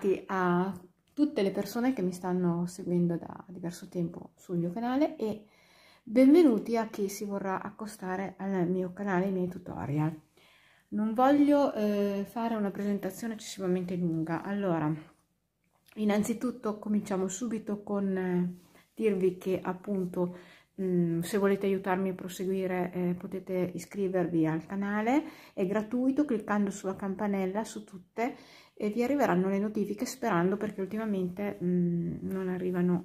dedicati a tutte le persone che mi stanno seguendo da diverso tempo sul mio canale e benvenuti a chi si vorrà accostare al mio canale, i miei tutorial. Non voglio eh, fare una presentazione eccessivamente lunga. Allora, innanzitutto cominciamo subito con eh, dirvi che appunto mm, se volete aiutarmi a proseguire eh, potete iscrivervi al canale, è gratuito cliccando sulla campanella su tutte e vi arriveranno le notifiche sperando perché ultimamente mh, mm, non arrivano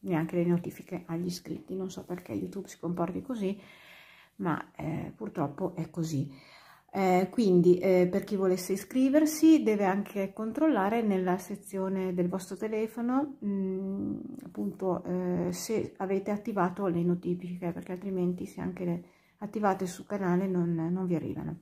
neanche le notifiche agli iscritti, non so perché YouTube si comporti così, ma eh, purtroppo è così. Eh, quindi eh, per chi volesse iscriversi deve anche controllare nella sezione del vostro telefono mh, mm, appunto eh, se avete attivato le notifiche perché altrimenti se anche le attivate sul canale non, non vi arrivano.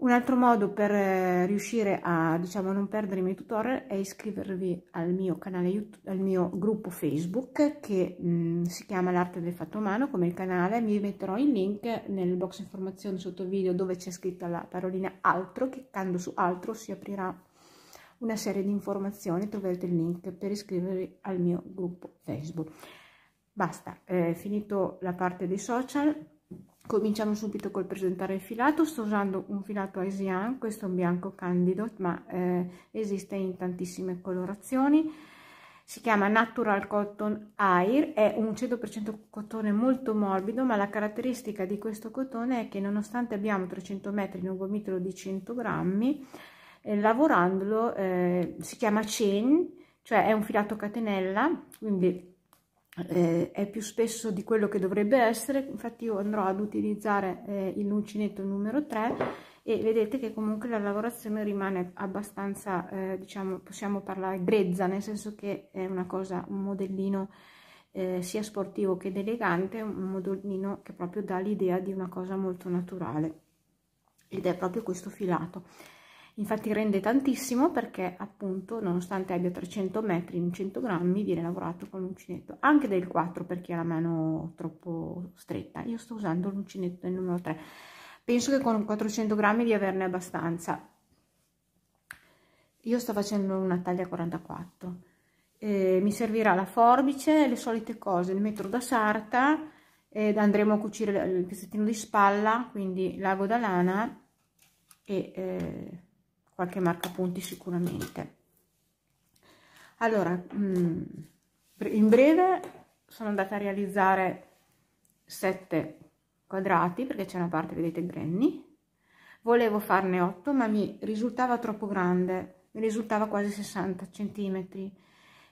Un altro modo per eh, riuscire a diciamo, non perdere i miei tutorial è iscrivervi al mio canale YouTube, al mio gruppo Facebook che mh, mm, si chiama l'arte del fatto umano come il canale, vi metterò il link nel box informazioni sotto il video dove c'è scritta la parolina altro, cliccando su altro si aprirà una serie di informazioni, troverete il link per iscrivervi al mio gruppo Facebook. Basta, eh, è finito la parte dei social cominciamo subito col presentare il filato sto usando un filato asian questo è un bianco candido ma eh, esiste in tantissime colorazioni si chiama natural cotton air è un 100% cotone molto morbido ma la caratteristica di questo cotone è che nonostante abbiamo 300 metri in un gomitolo di 100 grammi eh, lavorandolo eh, si chiama chain cioè è un filato catenella quindi eh, è più spesso di quello che dovrebbe essere, infatti io andrò ad utilizzare eh, il uncinetto numero 3 e vedete che comunque la lavorazione rimane abbastanza, eh, diciamo, possiamo parlare grezza, nel senso che è una cosa, un modellino eh, sia sportivo che elegante, un modellino che proprio dà l'idea di una cosa molto naturale ed è proprio questo filato infatti rende tantissimo perché appunto nonostante abbia 300 metri in 100 grammi viene lavorato con l'uncinetto anche del 4 perché ha la mano troppo stretta io sto usando l'uncinetto del numero 3 penso che con 400 grammi di averne abbastanza io sto facendo una taglia 44 eh, mi servirà la forbice le solite cose il metro da sarta ed andremo a cucire il pezzettino di spalla quindi l'ago da lana e eh, qualche marca punti sicuramente allora mm, in breve sono andata a realizzare 7 quadrati perché c'è una parte vedete granny volevo farne 8 ma mi risultava troppo grande mi risultava quasi 60 centimetri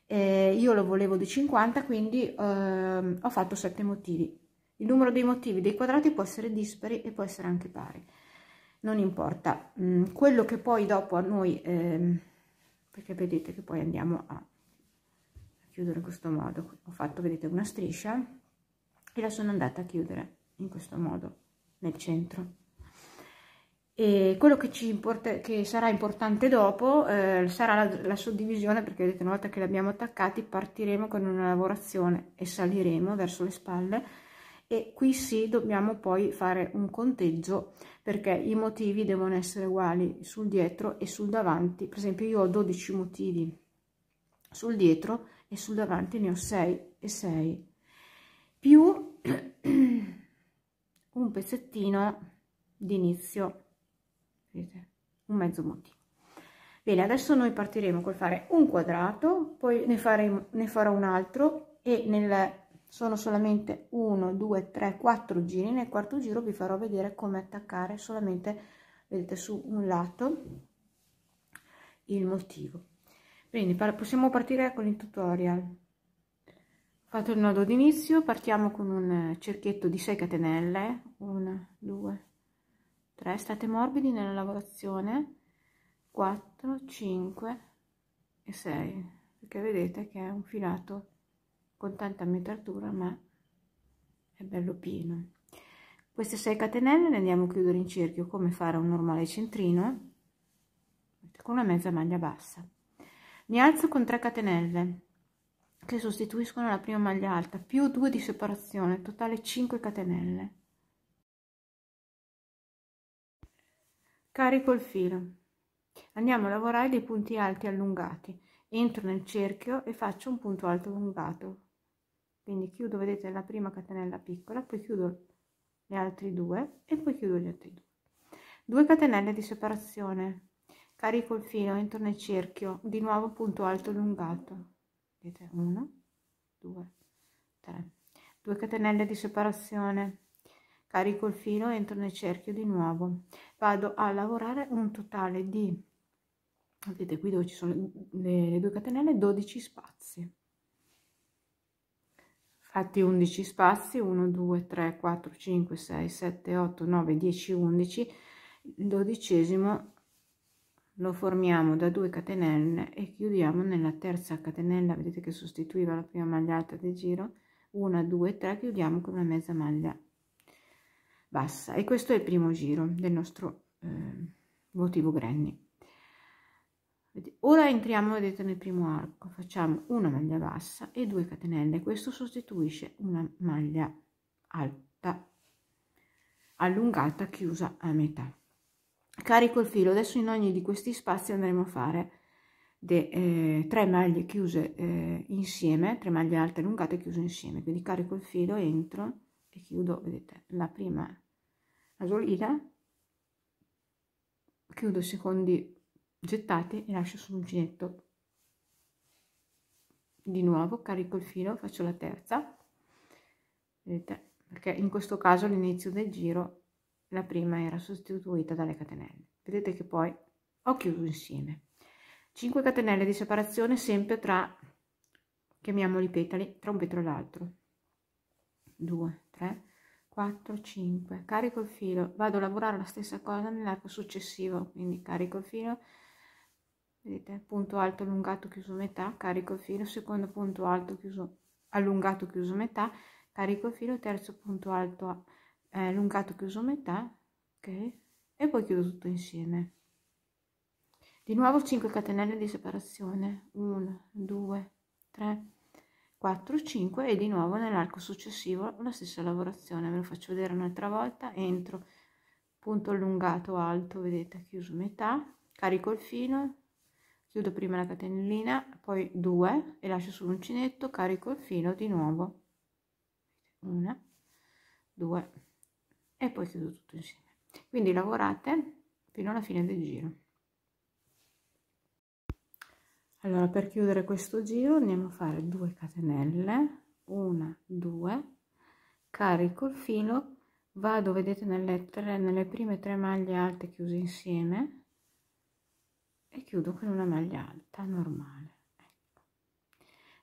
eh, io lo volevo di 50 quindi eh, ho fatto 7 motivi il numero dei motivi dei quadrati può essere dispari e può essere anche pari non importa mm, quello che poi dopo a noi ehm, perché vedete che poi andiamo a chiudere in questo modo ho fatto vedete una striscia e la sono andata a chiudere in questo modo nel centro e quello che ci importa che sarà importante dopo eh, sarà la, la suddivisione perché vedete una volta che l'abbiamo attaccati partiremo con una lavorazione e saliremo verso le spalle e qui sì dobbiamo poi fare un conteggio perché i motivi devono essere uguali sul dietro e sul davanti per esempio io ho 12 motivi sul dietro e sul davanti ne ho 6 e 6 più un pezzettino di inizio vedete un mezzo motivo bene adesso noi partiremo col fare un quadrato poi ne, faremo, ne farò un altro e nel sono solamente 1 2 3 4 giri nel quarto giro vi farò vedere come attaccare solamente vedete su un lato il motivo quindi possiamo partire con il tutorial fatto il nodo d'inizio partiamo con un cerchietto di 6 catenelle 1 2 3 state morbidi nella lavorazione 4 5 e 6 perché vedete che è un filato con tanta metratura ma è bello pieno queste 6 catenelle le andiamo a chiudere in cerchio come fare un normale centrino con una mezza maglia bassa mi alzo con 3 catenelle che sostituiscono la prima maglia alta più 2 di separazione totale 5 catenelle carico il filo andiamo a lavorare dei punti alti allungati entro nel cerchio e faccio un punto alto allungato quindi chiudo vedete la prima catenella piccola poi chiudo le altre due e poi chiudo gli altri due 2 catenelle di separazione carico il filo entro nel cerchio di nuovo punto alto allungato vedete 1 2 3 2 catenelle di separazione carico il filo entro nel cerchio di nuovo vado a lavorare un totale di vedete qui dove ci sono le, le due catenelle 12 spazi fatti 11 spazi 1 2 3 4 5 6 7 8 9 10 11 il dodicesimo lo formiamo da 2 catenelle e chiudiamo nella terza catenella vedete che sostituiva la prima maglia alta del giro 1 2 3 chiudiamo con una mezza maglia bassa e questo è il primo giro del nostro eh, motivo granny ora entriamo vedete nel primo arco facciamo una maglia bassa e 2 catenelle questo sostituisce una maglia alta allungata chiusa a metà carico il filo adesso in ogni di questi spazi andremo a fare de, eh, 3 maglie chiuse eh, insieme 3 maglie alte allungate chiuse insieme quindi carico il filo entro e chiudo vedete la prima casolina chiudo i secondi gettate e lascio sull'uncinetto di nuovo carico il filo faccio la terza vedete perché in questo caso all'inizio del giro la prima era sostituita dalle catenelle vedete che poi ho chiuso insieme 5 catenelle di separazione sempre tra chiamiamoli petali tra un petro e l'altro 2 3 4 5 carico il filo vado a lavorare la stessa cosa nell'arco successivo quindi carico il filo vedete punto alto allungato chiuso metà carico il filo secondo punto alto chiuso allungato chiuso metà carico il filo terzo punto alto eh, allungato chiuso metà ok e poi chiudo tutto insieme di nuovo 5 catenelle di separazione 1 2 3 4 5 e di nuovo nell'arco successivo la stessa lavorazione ve lo faccio vedere un'altra volta entro punto allungato alto vedete chiuso metà carico il filo chiudo prima la catenellina poi 2 e lascio sull'uncinetto carico il filo di nuovo una due e poi chiudo tutto insieme quindi lavorate fino alla fine del giro allora per chiudere questo giro andiamo a fare 2 catenelle una 2 carico il filo vado vedete nelle tre nelle prime tre maglie alte chiuse insieme e chiudo con una maglia alta normale ecco.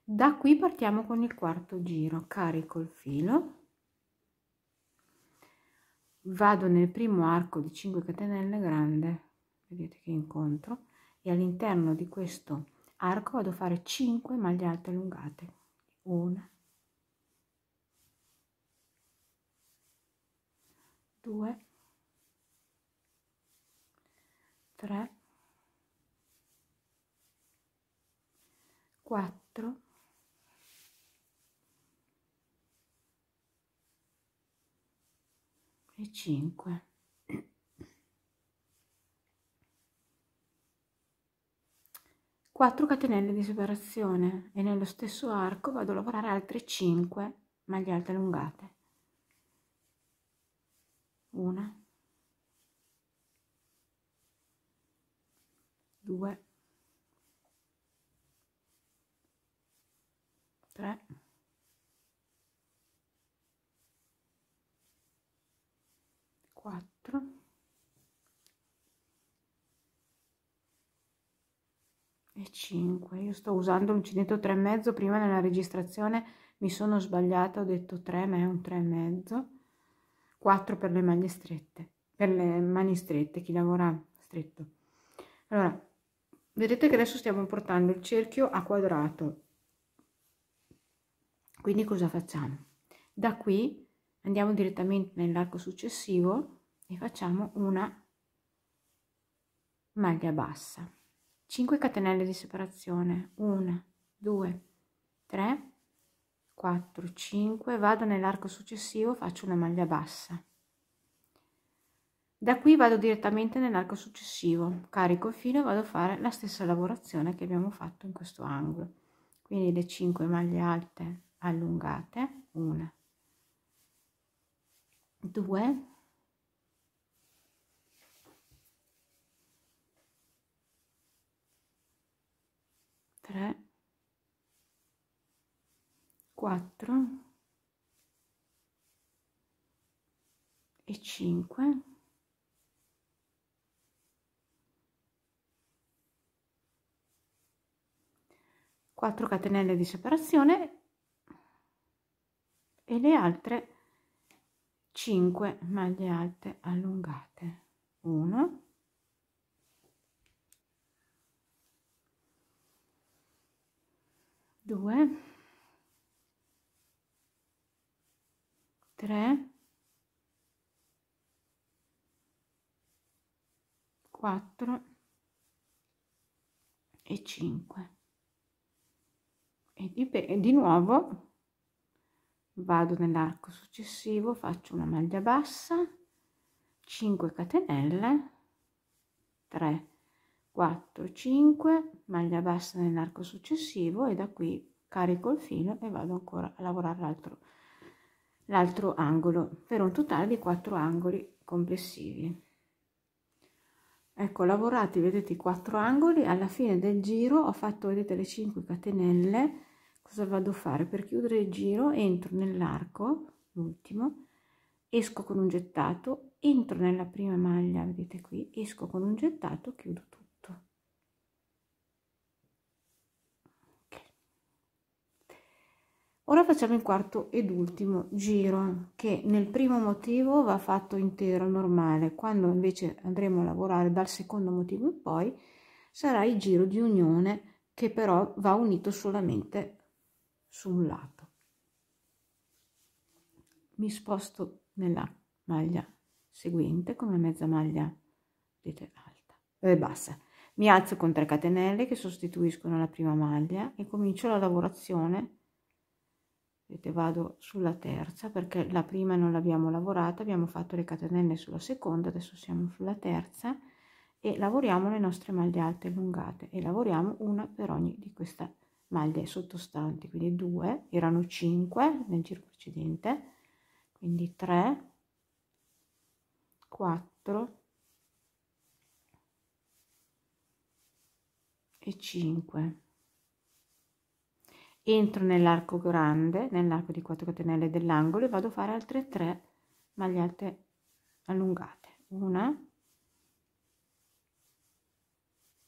da qui partiamo con il quarto giro carico il filo vado nel primo arco di 5 catenelle grande vedete che incontro e all'interno di questo arco vado a fare 5 maglie alte allungate una 2 3 4 e 5 4 catenelle di separazione e nello stesso arco vado a lavorare altre 5 maglie alte allungate una due 3 4 e 5 io sto usando l'uncinetto 3 e mezzo prima nella registrazione mi sono sbagliata ho detto 3 ma è un 3 e mezzo 4 per le maglie strette per le mani strette chi lavora stretto allora vedete che adesso stiamo portando il cerchio a quadrato quindi cosa facciamo? Da qui andiamo direttamente nell'arco successivo e facciamo una maglia bassa 5 catenelle di separazione 1 2 3 4 5 vado nell'arco successivo faccio una maglia bassa da qui vado direttamente nell'arco successivo carico il filo e vado a fare la stessa lavorazione che abbiamo fatto in questo angolo quindi le 5 maglie alte allungate una due tre quattro e cinque quattro catenelle di separazione e le altre 5 maglie alte allungate 1 2 3 4 e 5 e di, e di nuovo vado nell'arco successivo faccio una maglia bassa 5 catenelle 3 4 5 maglia bassa nell'arco successivo e da qui carico il filo e vado ancora a lavorare l'altro l'altro angolo per un totale di 4 angoli complessivi ecco lavorati vedete i quattro angoli alla fine del giro ho fatto vedete le 5 catenelle cosa vado a fare per chiudere il giro entro nell'arco l'ultimo esco con un gettato entro nella prima maglia vedete qui esco con un gettato chiudo tutto okay. ora facciamo il quarto ed ultimo giro che nel primo motivo va fatto intero normale quando invece andremo a lavorare dal secondo motivo in poi sarà il giro di unione che però va unito solamente su un lato. Mi sposto nella maglia seguente con una mezza maglia dite, alta e bassa. Mi alzo con 3 catenelle che sostituiscono la prima maglia e comincio la lavorazione. Vedete, vado sulla terza perché la prima non l'abbiamo lavorata, abbiamo fatto le catenelle sulla seconda, adesso siamo sulla terza e lavoriamo le nostre maglie alte allungate e lavoriamo una per ogni di queste maglie sottostanti quindi 2 erano 5 nel giro precedente quindi 3 4 e 5 entro nell'arco grande nell'arco di 4 catenelle dell'angolo e vado a fare altre 3 maglie alte allungate una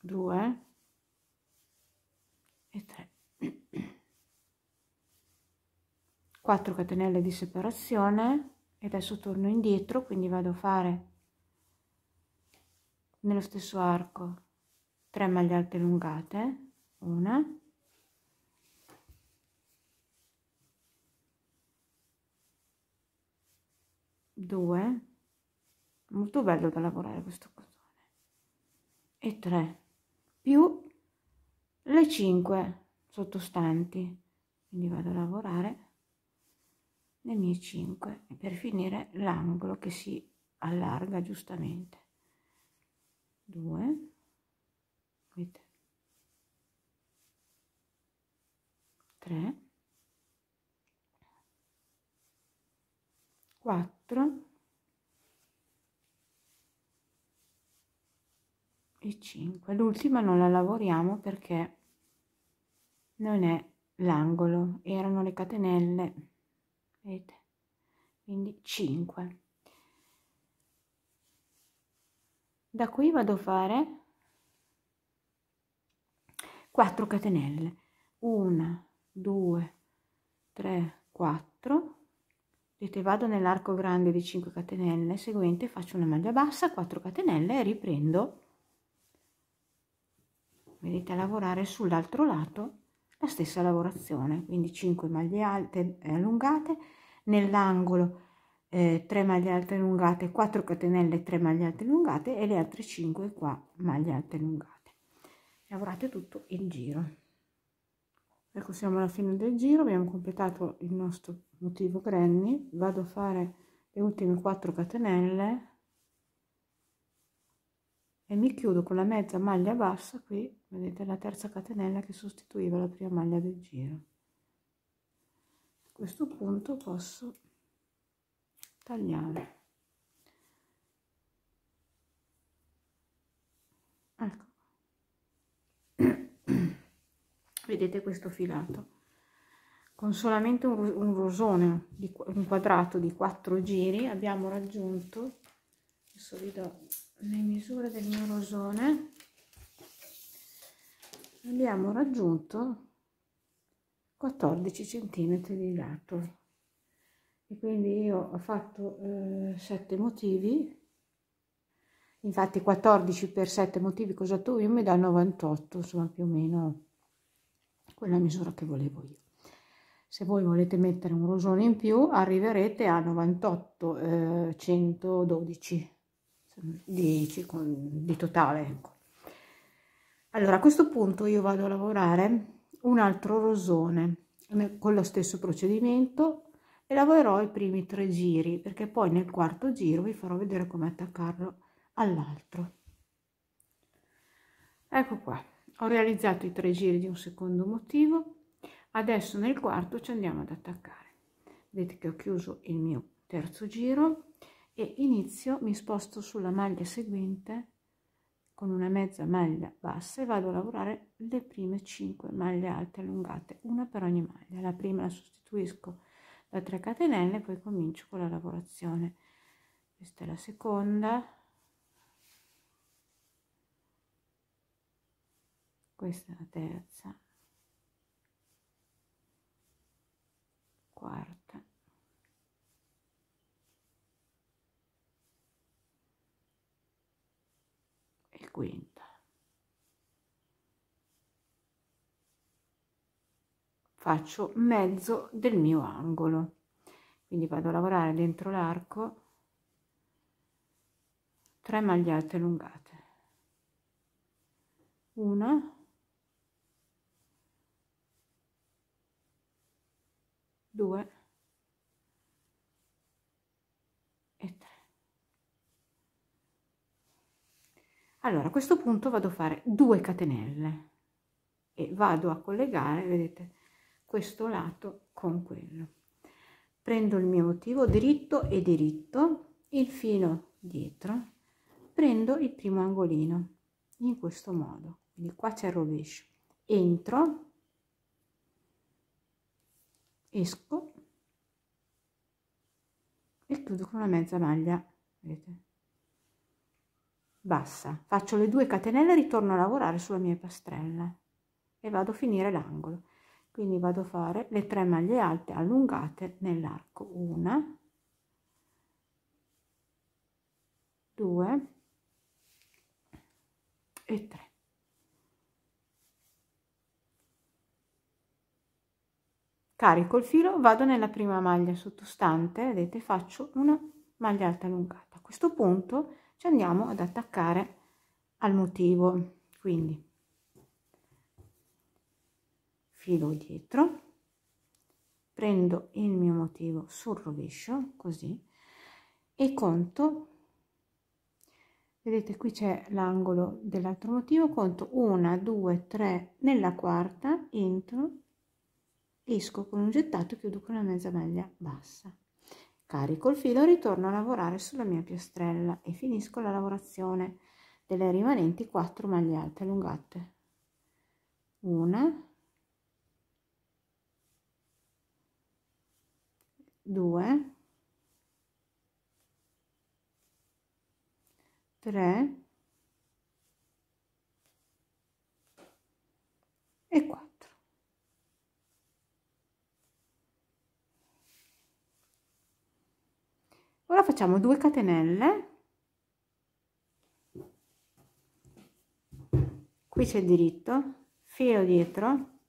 2 4 catenelle di separazione e adesso torno indietro quindi vado a fare nello stesso arco 3 maglie alte allungate una due molto bello da lavorare questo cotone e 3 più le 5 sottostanti quindi vado a lavorare le mie 5 e per finire l'angolo che si allarga giustamente 2 3 4 e 5 l'ultima non la lavoriamo perché non è l'angolo erano le catenelle vedete quindi 5 da qui vado a fare 4 catenelle 1 2 3 4 vedete vado nell'arco grande di 5 catenelle seguente faccio una maglia bassa 4 catenelle e riprendo vedete a lavorare sull'altro lato la stessa lavorazione quindi 5 maglie alte e allungate nell'angolo eh, 3 maglie alte allungate 4 catenelle 3 maglie alte allungate e le altre 5 qua maglie alte allungate lavorate tutto il giro ecco siamo alla fine del giro abbiamo completato il nostro motivo granny vado a fare le ultime 4 catenelle e mi chiudo con la mezza maglia bassa qui vedete la terza catenella che sostituiva la prima maglia del giro questo punto posso tagliare ecco vedete questo filato con solamente un, un rosone di un quadrato di 4 giri abbiamo raggiunto adesso vi do le misure del mio rosone abbiamo raggiunto 14 cm di lato e quindi io ho fatto eh, 7 motivi infatti 14 per 7 motivi cosa tu io mi da 98 insomma più o meno quella misura che volevo io se voi volete mettere un rosone in più arriverete a 98 eh, 112 di, di totale ecco. allora a questo punto io vado a lavorare un altro rosone con lo stesso procedimento e lavorerò i primi tre giri perché poi nel quarto giro vi farò vedere come attaccarlo all'altro ecco qua ho realizzato i tre giri di un secondo motivo adesso nel quarto ci andiamo ad attaccare vedete che ho chiuso il mio terzo giro e inizio mi sposto sulla maglia seguente con una mezza maglia bassa e vado a lavorare le prime 5 maglie alte allungate, una per ogni maglia. La prima la sostituisco da 3 catenelle, poi comincio con la lavorazione. Questa è la seconda. Questa è la terza, quinta. Faccio mezzo del mio angolo, quindi vado a lavorare dentro l'arco 3 alte allungate. Una, due, Allora a questo punto vado a fare due catenelle e vado a collegare, vedete, questo lato con quello. Prendo il mio motivo dritto e diritto, il filo dietro, prendo il primo angolino in questo modo. Quindi qua c'è il rovescio. Entro, esco e chiudo con una mezza maglia, vedete? bassa, faccio le due catenelle e ritorno a lavorare sulla mia pastrella e vado a finire l'angolo. Quindi vado a fare le tre maglie alte allungate nell'arco, una, due e tre. Carico il filo, vado nella prima maglia sottostante, vedete, faccio una maglia alta allungata. A questo punto ci andiamo ad attaccare al motivo quindi filo dietro prendo il mio motivo sul rovescio così e conto vedete qui c'è l'angolo dell'altro motivo conto 1 2 3 nella quarta entro esco con un gettato chiudo con la mezza maglia bassa Carico il filo ritorno a lavorare sulla mia piastrella e finisco la lavorazione delle rimanenti 4 maglie alte allungate. Una, due, tre, ora facciamo 2 catenelle qui c'è diritto filo dietro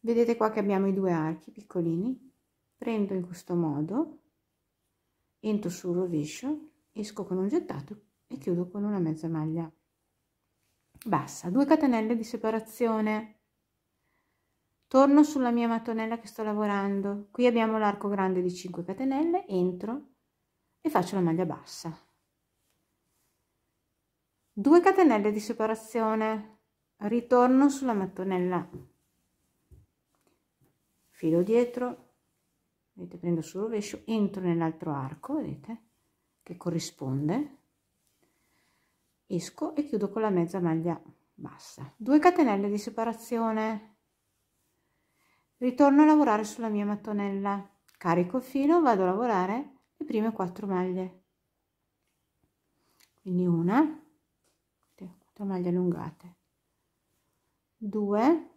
vedete qua che abbiamo i due archi piccolini prendo in questo modo entro sul rovescio esco con un gettato e chiudo con una mezza maglia bassa 2 catenelle di separazione Torno sulla mia mattonella che sto lavorando. Qui abbiamo l'arco grande di 5 catenelle, entro e faccio la maglia bassa. 2 catenelle di separazione, ritorno sulla mattonella, filo dietro, vedete, prendo sul rovescio, entro nell'altro arco, vedete, che corrisponde, esco e chiudo con la mezza maglia bassa. 2 catenelle di separazione, ritorno a lavorare sulla mia mattonella carico filo vado a lavorare le prime 4 maglie quindi una 4 maglie allungate 2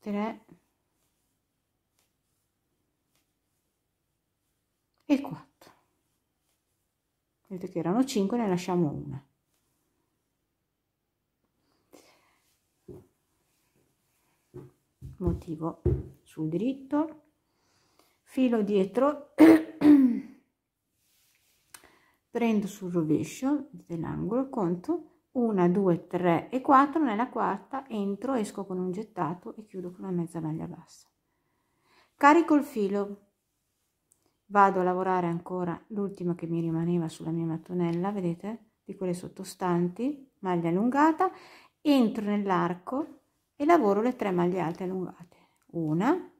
3 e 4 vedete che erano 5 ne lasciamo una motivo sul diritto filo dietro prendo sul rovescio dell'angolo conto 1 2 3 e 4 nella quarta entro esco con un gettato e chiudo con una mezza maglia bassa carico il filo vado a lavorare ancora l'ultima che mi rimaneva sulla mia mattonella vedete di quelle sottostanti maglia allungata entro nell'arco e lavoro le tre maglie alte allungate una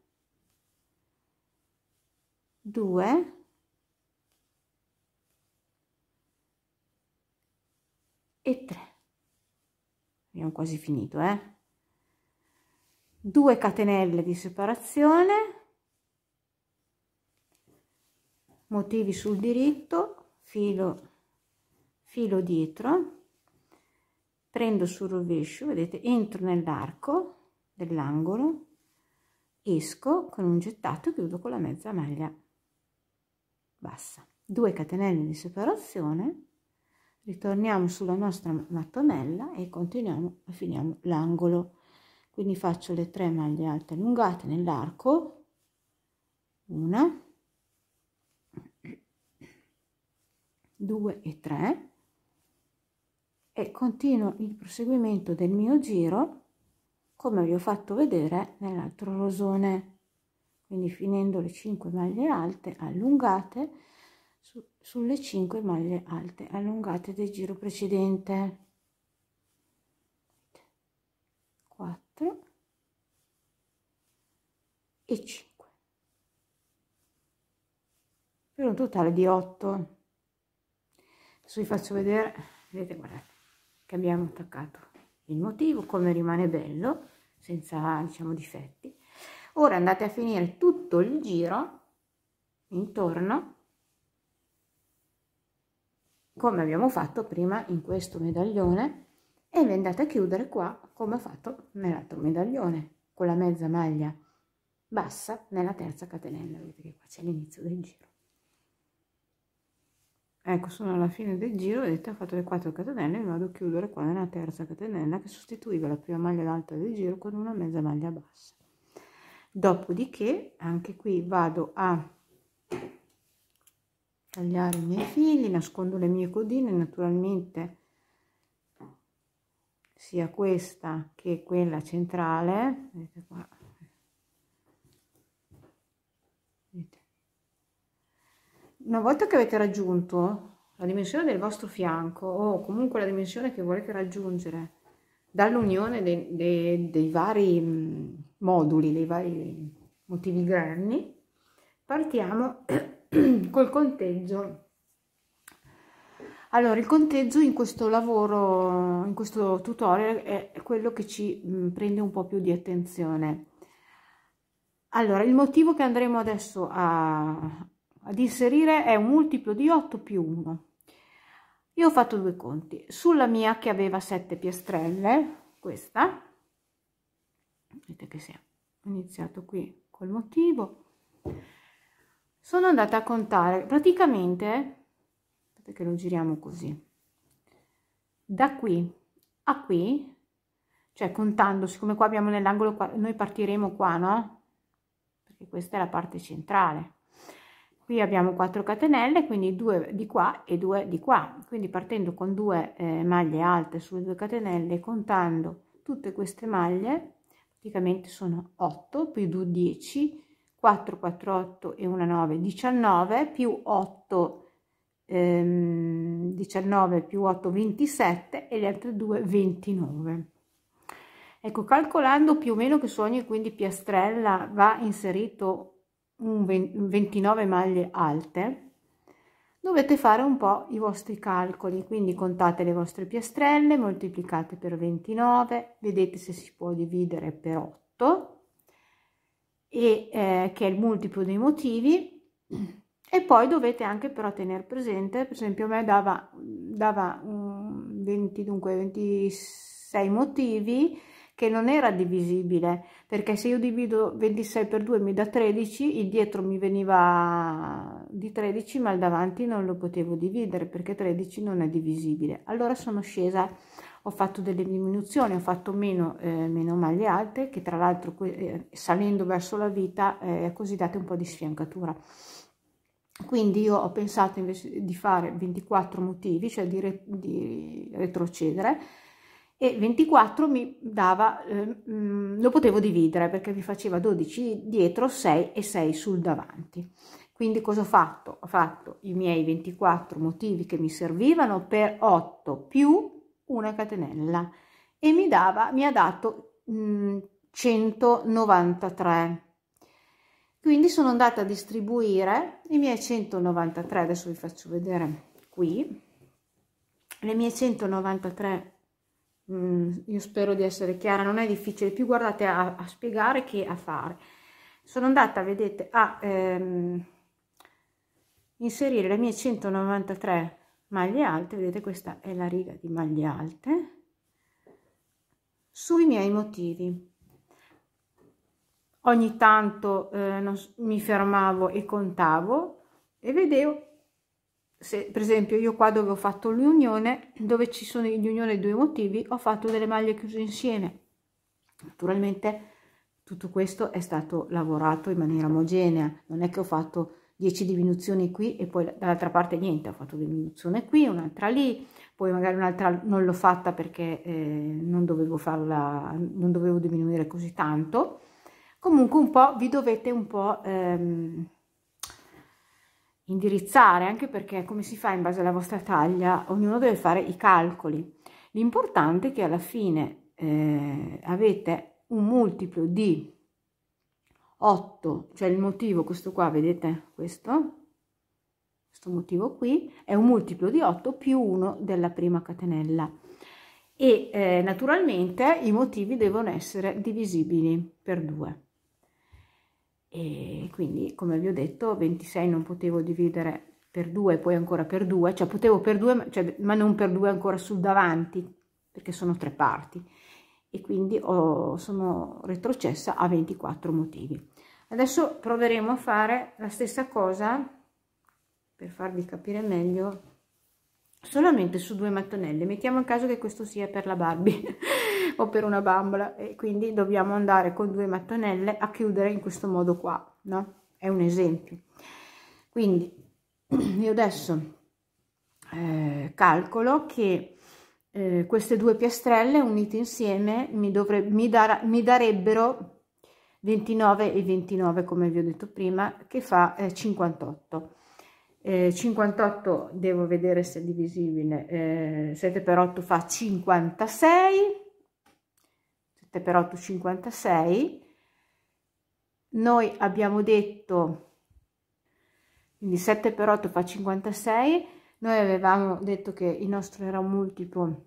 due e tre abbiamo quasi finito eh 2 catenelle di separazione motivi sul diritto filo filo dietro prendo sul rovescio vedete entro nell'arco dell'angolo esco con un gettato chiudo con la mezza maglia bassa 2 catenelle di separazione ritorniamo sulla nostra mattonella e continuiamo e finiamo l'angolo quindi faccio le tre maglie alte allungate nell'arco una due e tre e continuo il proseguimento del mio giro come vi ho fatto vedere nell'altro rosone quindi finendo le 5 maglie alte allungate su, sulle 5 maglie alte allungate del giro precedente 4 e 5 per un totale di 8 adesso vi faccio vedere vedete guardate che abbiamo attaccato il motivo, come rimane bello, senza diciamo difetti. Ora andate a finire tutto il giro intorno come abbiamo fatto prima in questo medaglione e vi andate a chiudere qua come ho fatto nell'altro medaglione con la mezza maglia bassa nella terza catenella vedete che qua c'è l'inizio del giro ecco sono alla fine del giro vedete ho fatto le 4 catenelle e vado a chiudere qua nella terza catenella che sostituiva la prima maglia alta del giro con una mezza maglia bassa dopodiché anche qui vado a tagliare i miei fili nascondo le mie codine naturalmente sia questa che quella centrale vedete qua una volta che avete raggiunto la dimensione del vostro fianco o comunque la dimensione che volete raggiungere dall'unione dei, dei, dei vari mm, moduli, dei vari motivi granni, partiamo col conteggio. Allora, il conteggio in questo lavoro, in questo tutorial, è quello che ci mm, prende un po' più di attenzione. Allora, il motivo che andremo adesso a, ad inserire è un multiplo di 8 più 1. Io ho fatto due conti. Sulla mia che aveva 7 piastrelle, questa, vedete che si è iniziato qui col motivo, sono andata a contare praticamente, che lo giriamo così, da qui a qui, cioè contando, siccome qua abbiamo nell'angolo, noi partiremo qua, no? Perché questa è la parte centrale qui abbiamo 4 catenelle quindi 2 di qua e 2 di qua quindi partendo con 2 eh, maglie alte sulle 2 catenelle contando tutte queste maglie praticamente sono 8 più 2 10 4 4 8 e una 9 19 più 8 ehm, 19 più 8 27 e le altre 2 29 ecco calcolando più o meno che su ogni quindi piastrella va inserito 29 maglie alte dovete fare un po' i vostri calcoli, quindi contate le vostre piastrelle, moltiplicate per 29, vedete se si può dividere per 8, e, eh, che è il multiplo dei motivi, e poi dovete anche però tenere presente, per esempio a me dava, dava 20, dunque 26 motivi, che non era divisibile, perché se io divido 26 per 2 mi dà 13, il dietro mi veniva di 13, ma il davanti non lo potevo dividere perché 13 non è divisibile. Allora sono scesa, ho fatto delle diminuzioni, ho fatto meno, eh, meno maglie alte, che tra l'altro eh, salendo verso la vita eh, così date un po' di sfiancatura quindi io ho pensato invece di fare 24 motivi cioè di, re, di retrocedere e 24 mi dava, eh, mm, lo potevo dividere perché mi faceva 12 dietro, 6 e 6 sul davanti. Quindi cosa ho fatto? Ho fatto i miei 24 motivi che mi servivano per 8 più una catenella e mi, dava, mi ha dato mh, mm, 193. Quindi sono andata a distribuire i miei 193, adesso vi faccio vedere qui, le mie 193 Mm, io spero di essere chiara, non è difficile più guardate a, a spiegare che a fare. Sono andata, vedete, a ehm, inserire le mie 193 maglie alte, vedete questa è la riga di maglie alte, sui miei motivi. Ogni tanto eh, non, mi fermavo e contavo e vedevo se, per esempio io qua dove ho fatto l'unione, dove ci sono in unione due motivi, ho fatto delle maglie chiuse insieme. Naturalmente tutto questo è stato lavorato in maniera omogenea, non è che ho fatto 10 diminuzioni qui e poi dall'altra parte niente, ho fatto diminuzione qui, un'altra lì, poi magari un'altra non l'ho fatta perché eh, non dovevo farla, non dovevo diminuire così tanto. Comunque un po' vi dovete un po' ehm, indirizzare, anche perché come si fa in base alla vostra taglia, ognuno deve fare i calcoli. L'importante è che alla fine eh, avete un multiplo di 8, cioè il motivo, questo qua, vedete questo? Questo motivo qui è un multiplo di 8 più 1 della prima catenella. E eh, naturalmente i motivi devono essere divisibili per 2 e quindi come vi ho detto 26 non potevo dividere per due poi ancora per due cioè potevo per due cioè, ma non per due ancora sul davanti perché sono tre parti e quindi ho, sono retrocessa a 24 motivi adesso proveremo a fare la stessa cosa per farvi capire meglio solamente su due mattonelle mettiamo in caso che questo sia per la Barbie o per una bambola e quindi dobbiamo andare con due mattonelle a chiudere in questo modo qua no è un esempio quindi io adesso eh, calcolo che eh, queste due piastrelle unite insieme mi, dovre, mi, dar, mi darebbero 29 e 29 come vi ho detto prima che fa eh, 58 58 eh, devo vedere se è divisibile eh, 7 per 8 fa 56 per 8 56 noi abbiamo detto quindi 7 per 8 fa 56 noi avevamo detto che il nostro era un multiplo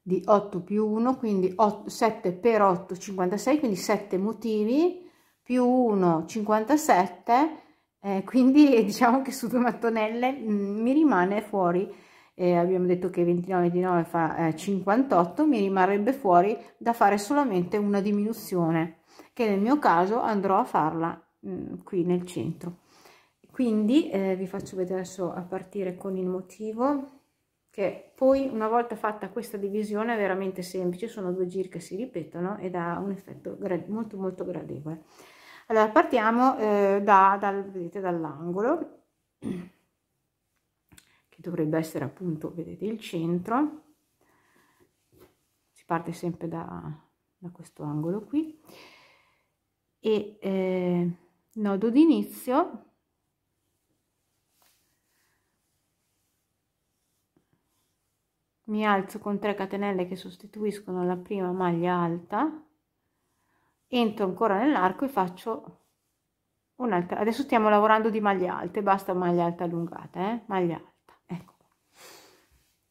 di 8 più 1 quindi 8, 7 per 8 56 quindi 7 motivi più 1 57 eh, quindi diciamo che su due mattonelle mh, mm, mi rimane fuori eh, abbiamo detto che 29 di 9 fa eh, 58 mi rimarrebbe fuori da fare solamente una diminuzione che nel mio caso andrò a farla mh, mm, qui nel centro quindi eh, vi faccio vedere adesso a partire con il motivo che poi una volta fatta questa divisione è veramente semplice sono due giri che si ripetono ed ha un effetto molto molto gradevole allora partiamo eh, da, dal, dall'angolo dovrebbe essere appunto, vedete, il centro. Si parte sempre da, da questo angolo qui. E eh, nodo d'inizio Mi alzo con 3 catenelle che sostituiscono la prima maglia alta. Entro ancora nell'arco e faccio un'altra adesso stiamo lavorando di maglie alte basta maglia alta allungata eh? maglia alta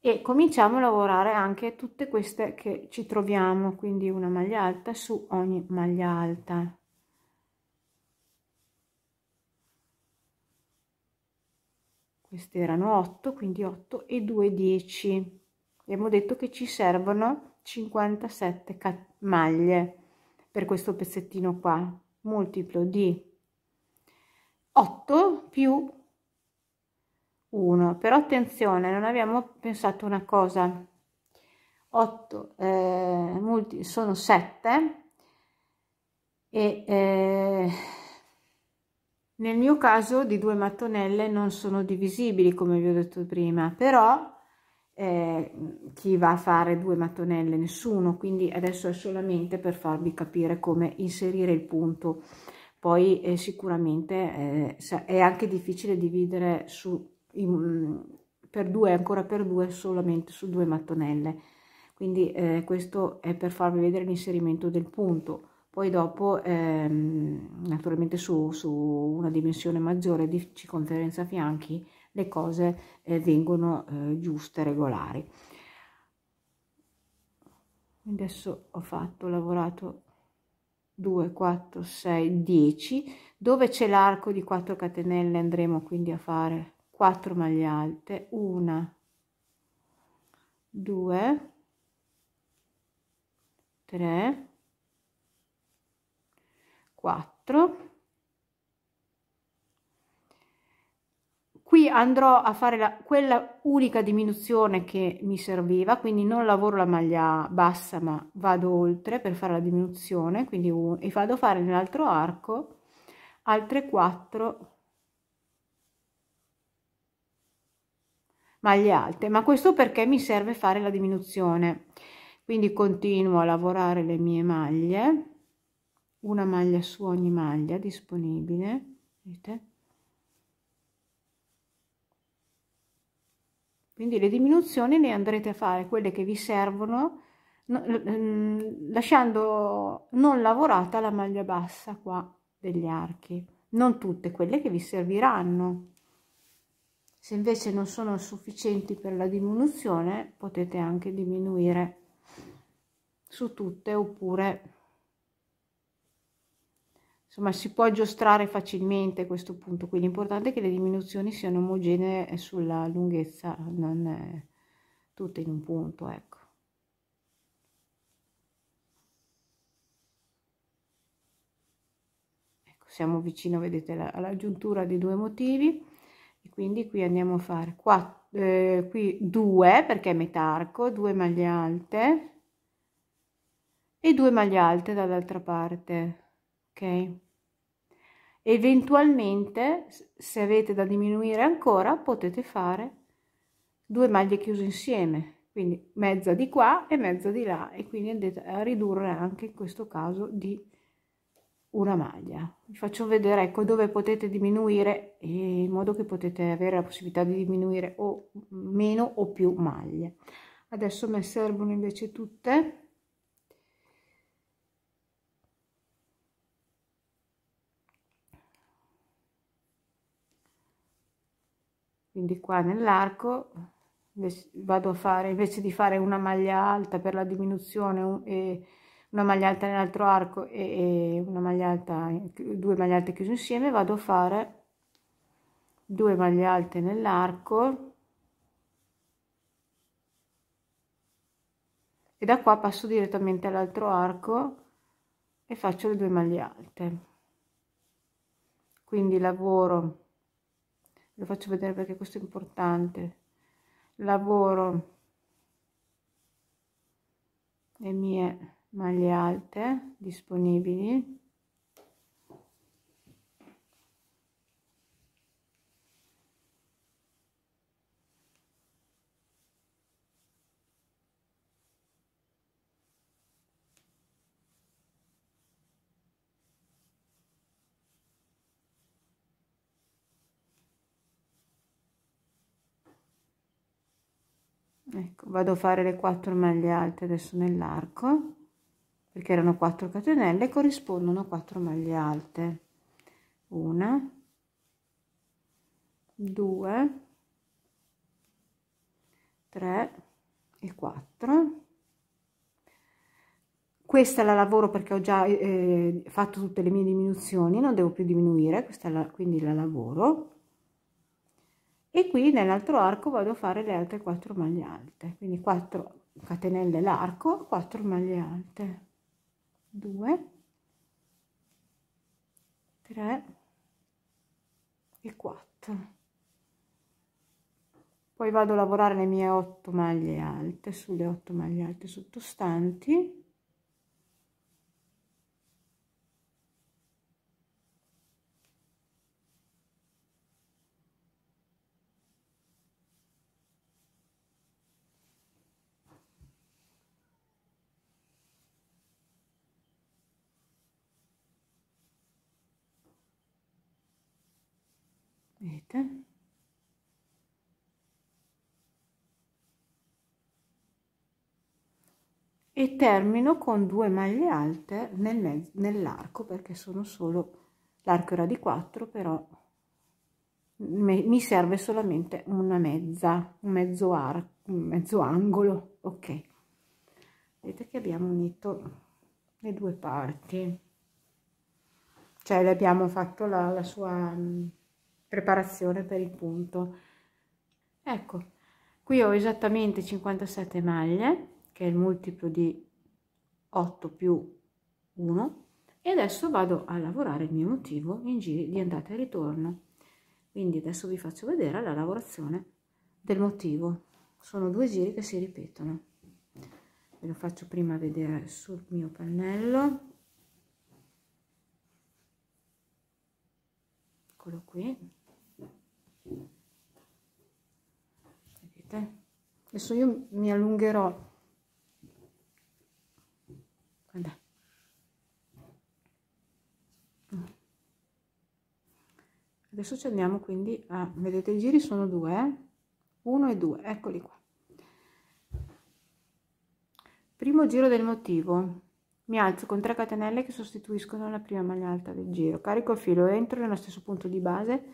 e cominciamo a lavorare anche tutte queste che ci troviamo quindi una maglia alta su ogni maglia alta queste erano 8 quindi 8 e 2 10 abbiamo detto che ci servono 57 maglie per questo pezzettino qua multiplo di 8 più 1 però attenzione non abbiamo pensato una cosa 8 eh, multi sono 7 e eh, nel mio caso di due mattonelle non sono divisibili come vi ho detto prima però eh, chi va a fare due mattonelle nessuno quindi adesso è solamente per farvi capire come inserire il punto poi eh, sicuramente eh, è anche difficile dividere su in, mm, per due, ancora per due, solamente su due mattonelle. Quindi eh, questo è per farvi vedere l'inserimento del punto. Poi dopo, ehm, naturalmente su, su, una dimensione maggiore di circonferenza fianchi, le cose eh, vengono eh, giuste, regolari. Adesso ho fatto, ho lavorato 2, 4, 6, 10, dove c'è l'arco di 4 catenelle andremo quindi a fare 4 maglie alte 1 2 3 4 qui andrò a fare la, quella unica diminuzione che mi serviva quindi non lavoro la maglia bassa ma vado oltre per fare la diminuzione quindi un, e vado a fare nell'altro arco altre 4 maglie alte ma questo perché mi serve fare la diminuzione quindi continuo a lavorare le mie maglie una maglia su ogni maglia disponibile vedete quindi le diminuzioni le andrete a fare quelle che vi servono mm, lasciando non lavorata la maglia bassa qua degli archi non tutte quelle che vi serviranno se invece non sono sufficienti per la diminuzione, potete anche diminuire su tutte oppure insomma si può aggiustare facilmente questo punto quindi l'importante è che le diminuzioni siano omogenee sulla lunghezza non tutte in un punto ecco ecco siamo vicino vedete alla, giuntura di due motivi e quindi qui andiamo a fare 4 eh, qui 2 perché è metà arco 2 maglie alte e 2 maglie alte dall'altra parte ok eventualmente se avete da diminuire ancora potete fare due maglie chiuse insieme quindi mezza di qua e mezza di là e quindi andate a ridurre anche in questo caso di una maglia vi faccio vedere ecco dove potete diminuire in modo che potete avere la possibilità di diminuire o meno o più maglie adesso mi servono invece tutte quindi qua nell'arco vado a fare invece di fare una maglia alta per la diminuzione e una maglia alta nell'altro arco e, una maglia alta due maglie alte chiuse insieme vado a fare due maglie alte nell'arco e da qua passo direttamente all'altro arco e faccio le due maglie alte quindi lavoro lo faccio vedere perché questo è importante lavoro le mie maglie alte disponibili ecco vado a fare le quattro maglie alte adesso nell'arco perché erano 4 catenelle corrispondono a 4 maglie alte 1 2 3 e 4 questa la lavoro perché ho già eh, fatto tutte le mie diminuzioni non devo più diminuire questa la, quindi la lavoro e qui nell'altro arco vado a fare le altre 4 maglie alte quindi 4 catenelle l'arco 4 maglie alte 2 3 e 4 poi vado a lavorare le mie 8 maglie alte sulle 8 maglie alte sottostanti e termino con due maglie alte nel mezzo nell'arco perché sono solo l'arco era di 4 però mi serve solamente una mezza un mezzo arco un mezzo angolo ok vedete che abbiamo unito le due parti cioè le abbiamo fatto la, la sua mm, preparazione per il punto ecco qui ho esattamente 57 maglie che è il multiplo di 8 più 1 e adesso vado a lavorare il mio motivo in giri di andata e ritorno quindi adesso vi faccio vedere la lavorazione del motivo sono due giri che si ripetono ve lo faccio prima vedere sul mio pannello eccolo qui vedete adesso io mi allungherò guarda adesso ci andiamo quindi a vedete i giri sono due eh? uno e due, eccoli qua primo giro del motivo mi alzo con 3 catenelle che sostituiscono la prima maglia alta del giro carico il filo entro nello stesso punto di base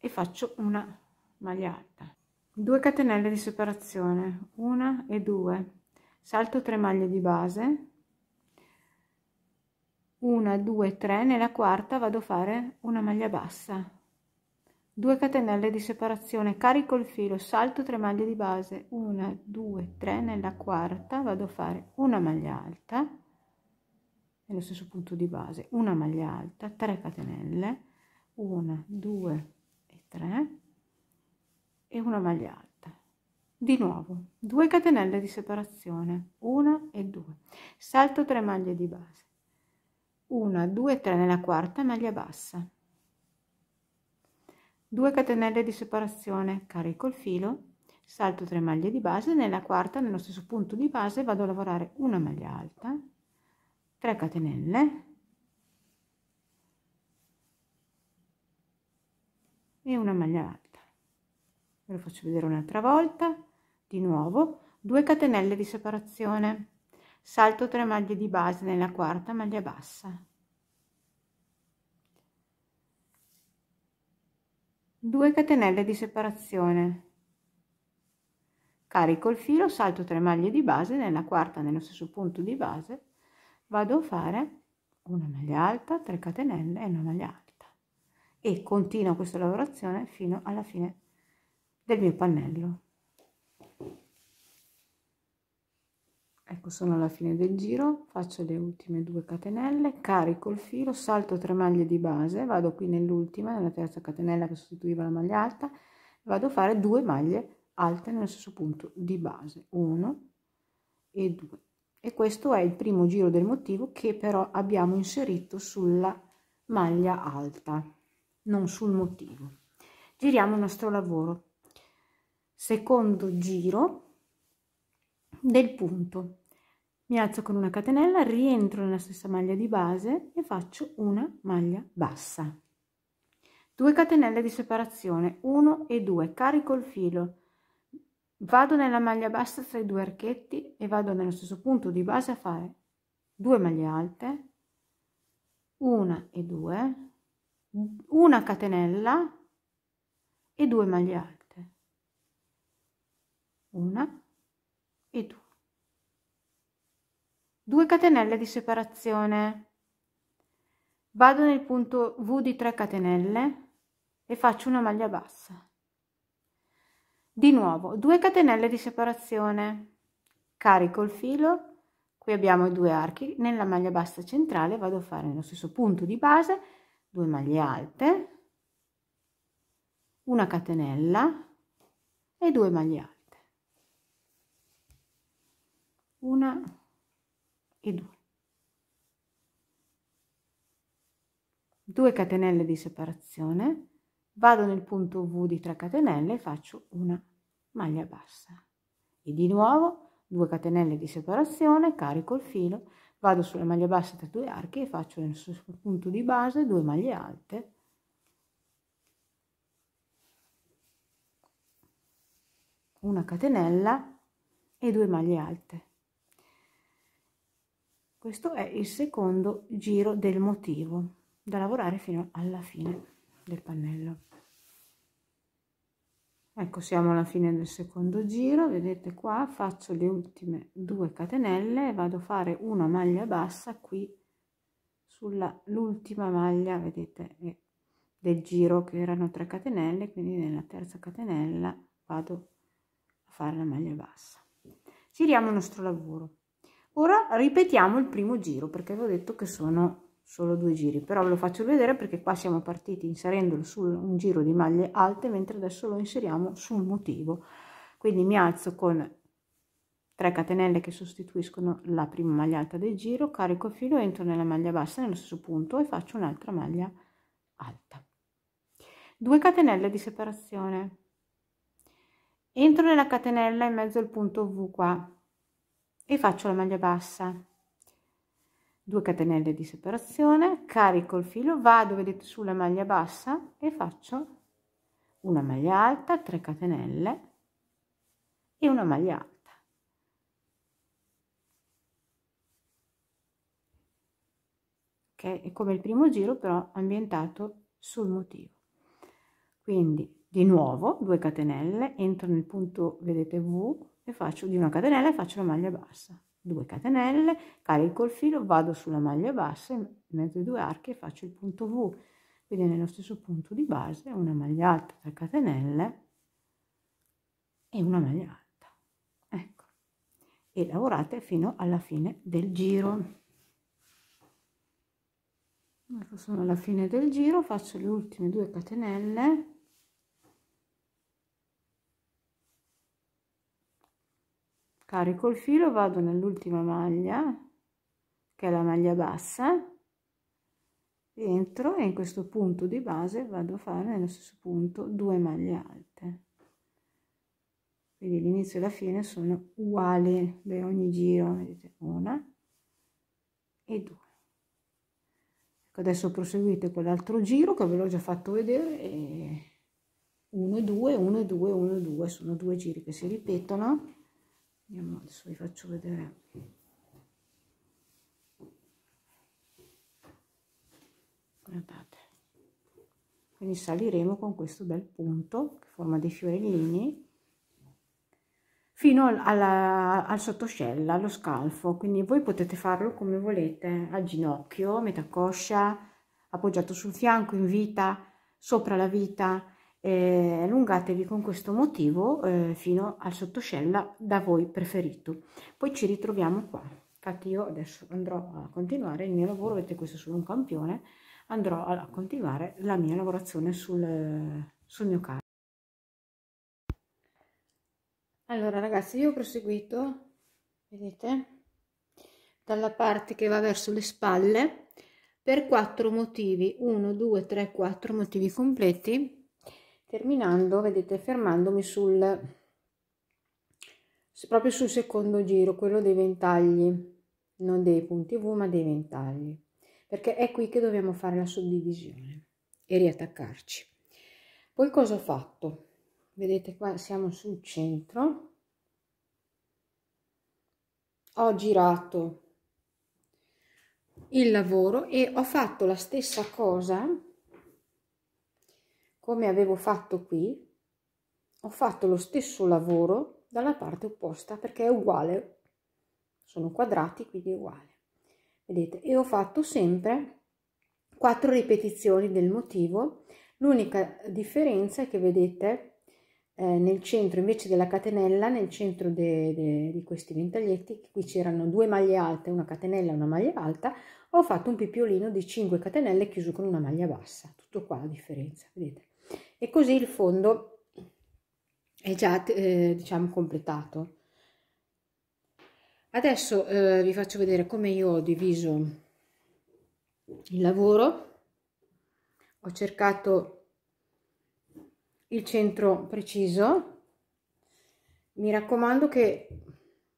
e faccio una maglia alta 2 catenelle di separazione 1 e 2 salto 3 maglie di base 1 2 3 nella quarta vado a fare una maglia bassa 2 catenelle di separazione carico il filo salto 3 maglie di base 1 2 3 nella quarta vado a fare una maglia alta nello stesso punto di base una maglia alta 3 catenelle 1 2 e 3 e una maglia alta di nuovo 2 catenelle di separazione 1 e 2 salto 3 maglie di base 1 2 3 nella quarta maglia bassa 2 catenelle di separazione carico il filo salto 3 maglie di base nella quarta nello stesso punto di base vado a lavorare una maglia alta 3 catenelle e una maglia alta ve lo faccio vedere un'altra volta di nuovo 2 catenelle di separazione salto 3 maglie di base nella quarta maglia bassa 2 catenelle di separazione carico il filo salto 3 maglie di base nella quarta nello stesso punto di base vado a fare una maglia alta 3 catenelle e una maglia alta e continuo questa lavorazione fino alla fine del mio pannello ecco sono alla fine del giro faccio le ultime due catenelle carico il filo salto 3 maglie di base vado qui nell'ultima nella terza catenella che sostituiva la maglia alta vado a fare due maglie alte nello stesso punto di base 1 e 2 e questo è il primo giro del motivo che però abbiamo inserito sulla maglia alta non sul motivo giriamo il nostro lavoro secondo giro del punto mi alzo con una catenella, rientro nella stessa maglia di base e faccio una maglia bassa. 2 catenelle di separazione, 1 e 2, carico il filo, vado nella maglia bassa tra i due archetti e vado nello stesso punto di base a fare 2 maglie alte, 1 e 2, una catenella e 2 maglie alte, 1 e 2. 2 catenelle di separazione vado nel punto v di 3 catenelle e faccio una maglia bassa di nuovo 2 catenelle di separazione carico il filo qui abbiamo i due archi nella maglia bassa centrale vado a fare nello stesso punto di base 2 maglie alte una catenella e due maglie alte una e 2. 2 catenelle di separazione, vado nel punto V di 3 catenelle e faccio una maglia bassa. E di nuovo 2 catenelle di separazione, carico il filo, vado sulla maglia bassa tra due archi e faccio nel suo punto di base 2 maglie alte una catenella e due maglie alte questo è il secondo giro del motivo da lavorare fino alla fine del pannello ecco siamo alla fine del secondo giro vedete qua faccio le ultime due catenelle vado a fare una maglia bassa qui sulla l'ultima maglia vedete eh, del giro che erano 3 catenelle quindi nella terza catenella vado a fare la maglia bassa giriamo il nostro lavoro Ora ripetiamo il primo giro perché vi ho detto che sono solo due giri, però ve lo faccio vedere perché qua siamo partiti inserendolo su un giro di maglie alte mentre adesso lo inseriamo sul motivo. Quindi mi alzo con 3 catenelle che sostituiscono la prima maglia alta del giro, carico il filo, entro nella maglia bassa nello stesso punto e faccio un'altra maglia alta. 2 catenelle di separazione. Entro nella catenella in mezzo al punto V qua, e faccio la maglia bassa 2 catenelle di separazione carico il filo vado vedete sulla maglia bassa e faccio una maglia alta 3 catenelle e una maglia alta che è come il primo giro però ambientato sul motivo quindi di nuovo 2 catenelle entro nel punto vedete v e faccio di una catenella e faccio la maglia bassa 2 catenelle carico il filo vado sulla maglia bassa in mezzo ai due archi e faccio il punto v quindi nello stesso punto di base una maglia alta 3 catenelle e una maglia alta ecco e lavorate fino alla fine del giro ecco sono alla fine del giro faccio le ultime 2 catenelle carico il filo vado nell'ultima maglia che è la maglia bassa entro e in questo punto di base vado a fare nello stesso punto due maglie alte quindi l'inizio e la fine sono uguali per ogni giro vedete una e due ecco, adesso proseguite quell'altro giro che ve l'ho già fatto vedere e 1 e 2 1 e 2 1 e 2 sono due giri che si ripetono Andiamo, adesso vi faccio vedere guardate quindi saliremo con questo bel punto che forma dei fiorellini fino alla, al sottoscella allo scalfo quindi voi potete farlo come volete al ginocchio metà coscia appoggiato sul fianco in vita sopra la vita eh, allungatevi con questo motivo eh, fino al sottoscella da voi preferito poi ci ritroviamo qua infatti io adesso andrò a continuare il mio lavoro vedete questo è solo un campione andrò a continuare la mia lavorazione sul, sul mio carro allora ragazzi io ho proseguito vedete dalla parte che va verso le spalle per quattro motivi 1 2 3 4 motivi completi terminando vedete fermandomi sul proprio sul secondo giro quello dei ventagli non dei punti v ma dei ventagli perché è qui che dobbiamo fare la suddivisione e riattaccarci poi cosa ho fatto vedete qua siamo sul centro ho girato il lavoro e ho fatto la stessa cosa come avevo fatto qui, ho fatto lo stesso lavoro dalla parte opposta perché è uguale, sono quadrati quindi è uguale. Vedete, e ho fatto sempre quattro ripetizioni del motivo, l'unica differenza è che vedete eh, nel centro invece della catenella, nel centro di questi ventaglietti, qui c'erano due maglie alte, una catenella e una maglia alta, ho fatto un pippiolino di 5 catenelle chiuso con una maglia bassa, tutto qua la differenza, vedete e così il fondo è già eh, diciamo completato adesso eh, vi faccio vedere come io ho diviso il lavoro ho cercato il centro preciso mi raccomando che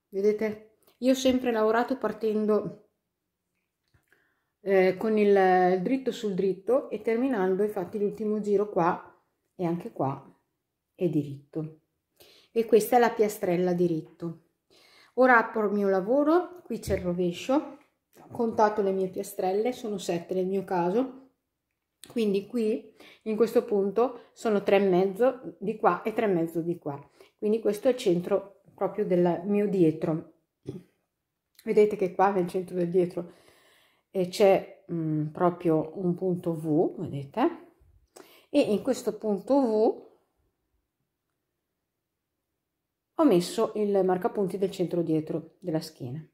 vedete io ho sempre lavorato partendo eh, con il dritto sul dritto e terminando infatti l'ultimo giro qua e anche qua è diritto e questa è la piastrella diritto ora apro il mio lavoro qui c'è il rovescio ho contato le mie piastrelle sono sette nel mio caso quindi qui in questo punto sono tre e mezzo di qua e tre e mezzo di qua quindi questo è il centro proprio del mio dietro vedete che qua nel centro del dietro eh, c'è mm, proprio un punto v vedete e in questo punto V ho messo il marcapunti del centro dietro della schiena.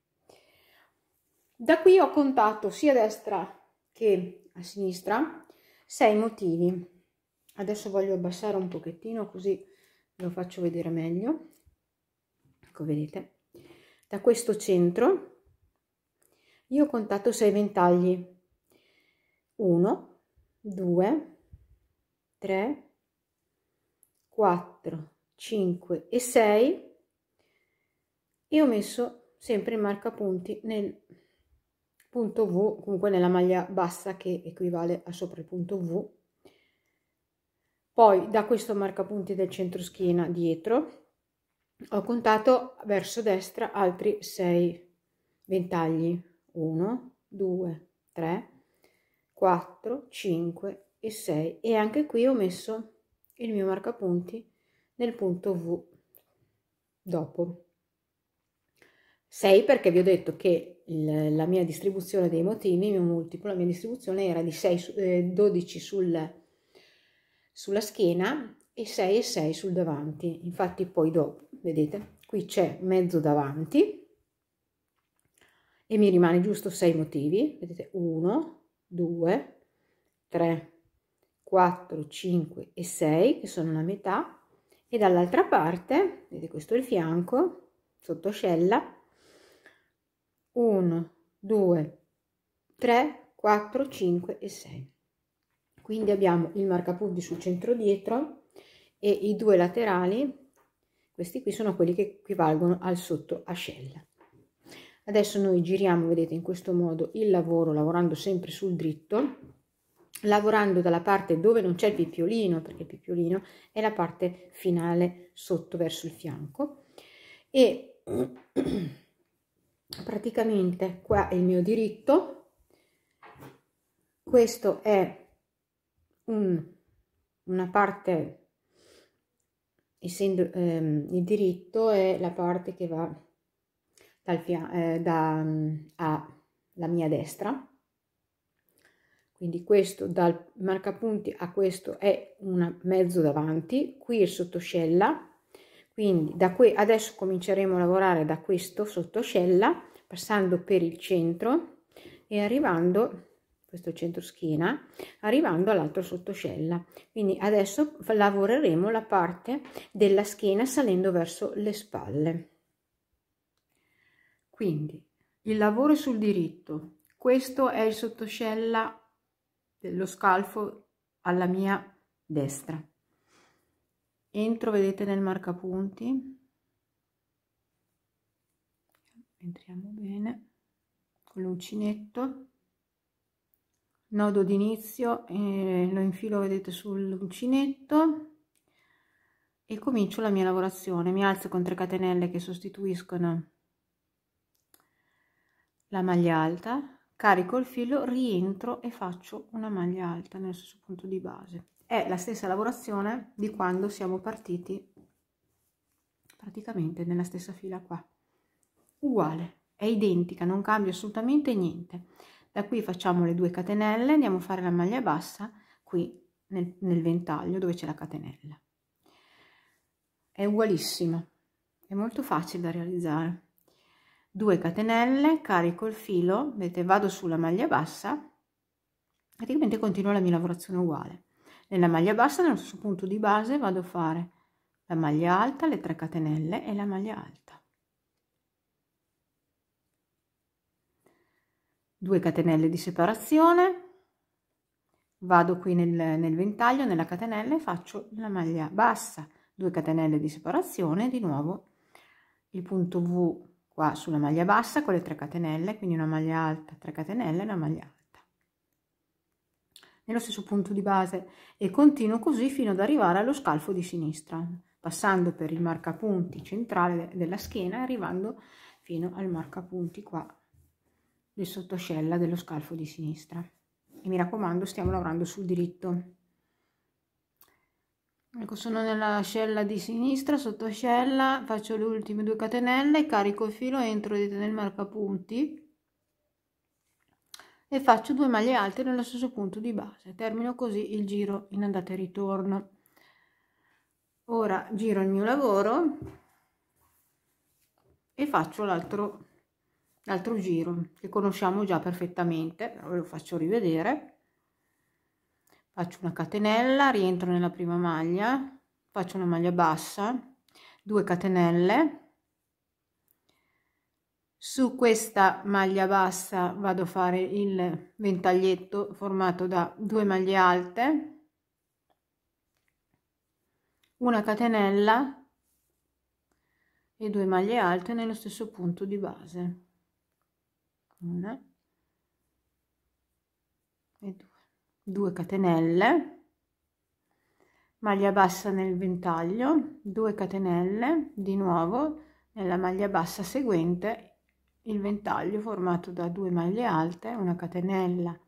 Da qui ho contato sia a destra che a sinistra sei motivi. Adesso voglio abbassare un pochettino così lo faccio vedere meglio. Ecco, vedete? Da questo centro io ho contato sei ventagli. 1, 2, 3, 4, 5 e 6 e ho messo sempre il punti nel punto V, comunque nella maglia bassa che equivale a sopra il punto V. Poi da questo marca punti del centro schiena dietro ho contato verso destra altri 6 ventagli. 1, 2, 3, 4, 5 e 6 e anche qui ho messo il mio marcapunti nel punto V dopo 6 perché vi ho detto che il, la mia distribuzione dei motivi, il mio multiplo, la mia distribuzione era di 6, eh, 12 sul, sulla schiena e 6 e 6 sul davanti. Infatti poi dopo, vedete, qui c'è mezzo davanti e mi rimane giusto 6 motivi, vedete 1, 2, 3, 4, 5 e 6 che sono la metà e dall'altra parte, vedete questo è il fianco, sottoscella, 1, 2, 3, 4, 5 e 6. Quindi abbiamo il marcapunti sul centro dietro e i due laterali, questi qui sono quelli che equivalgono al sottoscella. Adesso noi giriamo, vedete, in questo modo il lavoro, lavorando sempre sul dritto, lavorando dalla parte dove non c'è il pippiolino, perché il pippiolino è la parte finale sotto verso il fianco e praticamente qua è il mio diritto, questo è un, una parte, essendo ehm, il diritto è la parte che va dal eh, da, mm, a, alla mia destra, quindi questo dal marcapunti a questo è un mezzo davanti, qui il sottoscella, quindi da qui adesso cominceremo a lavorare da questo sottoscella, passando per il centro e arrivando questo centro schiena arrivando all'altro sottoscella quindi adesso lavoreremo la parte della schiena salendo verso le spalle quindi il lavoro sul diritto questo è il sottoscella lo scalfo alla mia destra entro vedete nel marcapunti entriamo bene con l'uncinetto nodo d'inizio eh, lo infilo vedete sull'uncinetto e comincio la mia lavorazione mi alzo con 3 catenelle che sostituiscono la maglia alta carico il filo, rientro e faccio una maglia alta nel stesso punto di base. È la stessa lavorazione di quando siamo partiti praticamente nella stessa fila qua. Uguale, è identica, non cambia assolutamente niente. Da qui facciamo le due catenelle, andiamo a fare la maglia bassa qui nel, nel ventaglio dove c'è la catenella. È ugualissima, è molto facile da realizzare. 2 catenelle carico il filo vedete vado sulla maglia bassa praticamente continuo la mia lavorazione uguale nella maglia bassa nello stesso punto di base vado a fare la maglia alta le 3 catenelle e la maglia alta 2 catenelle di separazione vado qui nel, nel, ventaglio nella catenella e faccio la maglia bassa 2 catenelle di separazione di nuovo il punto v qua sulla maglia bassa con le 3 catenelle, quindi una maglia alta, 3 catenelle una maglia alta. Nello stesso punto di base e continuo così fino ad arrivare allo scalfo di sinistra, passando per il marcapunti centrale della schiena e arrivando fino al marcapunti qua del sottoscella dello scalfo di sinistra. E mi raccomando, stiamo lavorando sul diritto ecco sono nella ascella di sinistra sotto ascella faccio le ultime due catenelle carico il filo entro dito nel marcapunti e faccio due maglie alte nello stesso punto di base termino così il giro in andata e ritorno ora giro il mio lavoro e faccio l'altro l'altro giro che conosciamo già perfettamente ve lo faccio rivedere faccio una catenella rientro nella prima maglia faccio una maglia bassa 2 catenelle su questa maglia bassa vado a fare il ventaglietto formato da due maglie alte una catenella e due maglie alte nello stesso punto di base una 2 catenelle maglia bassa nel ventaglio 2 catenelle di nuovo nella maglia bassa seguente il ventaglio formato da 2 maglie alte una catenella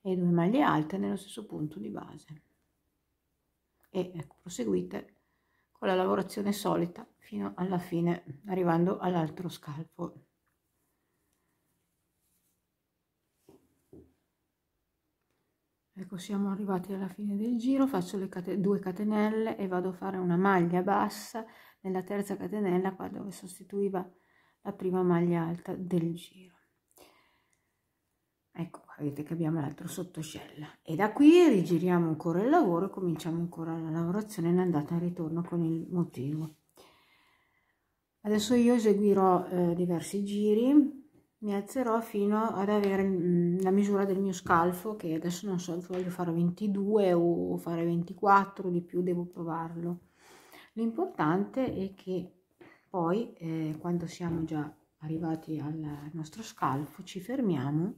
e due maglie alte nello stesso punto di base e ecco, proseguite con la lavorazione solita fino alla fine arrivando all'altro scalpo ecco siamo arrivati alla fine del giro faccio le cate due catenelle e vado a fare una maglia bassa nella terza catenella qua dove sostituiva la prima maglia alta del giro ecco vedete che abbiamo l'altro sottoscella e da qui rigiriamo ancora il lavoro e cominciamo ancora la lavorazione in andata e ritorno con il motivo adesso io eseguirò eh, diversi giri mi alzerò fino ad avere mm, la misura del mio scalfo che adesso non so se voglio fare 22 o fare 24 di più devo provarlo l'importante è che poi eh, quando siamo già arrivati al nostro scalfo ci fermiamo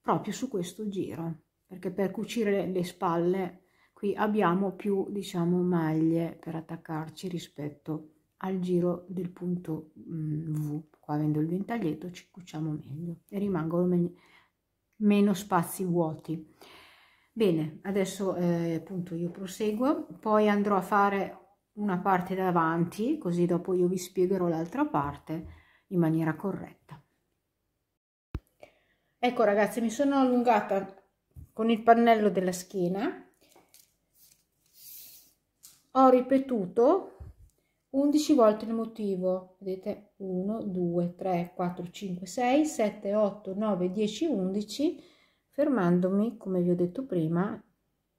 proprio su questo giro perché per cucire le spalle qui abbiamo più diciamo maglie per attaccarci rispetto a al giro del punto mm, V, qua avendo il ventaglietto ci cucciamo meglio e rimangono me meno spazi vuoti. Bene, adesso eh, appunto io proseguo, poi andrò a fare una parte davanti, così dopo io vi spiegherò l'altra parte in maniera corretta. Ecco ragazzi, mi sono allungata con il pannello della schiena, ho ripetuto 11 volte il motivo, vedete 1, 2, 3, 4, 5, 6, 7, 8, 9, 10, 11, fermandomi, come vi ho detto prima,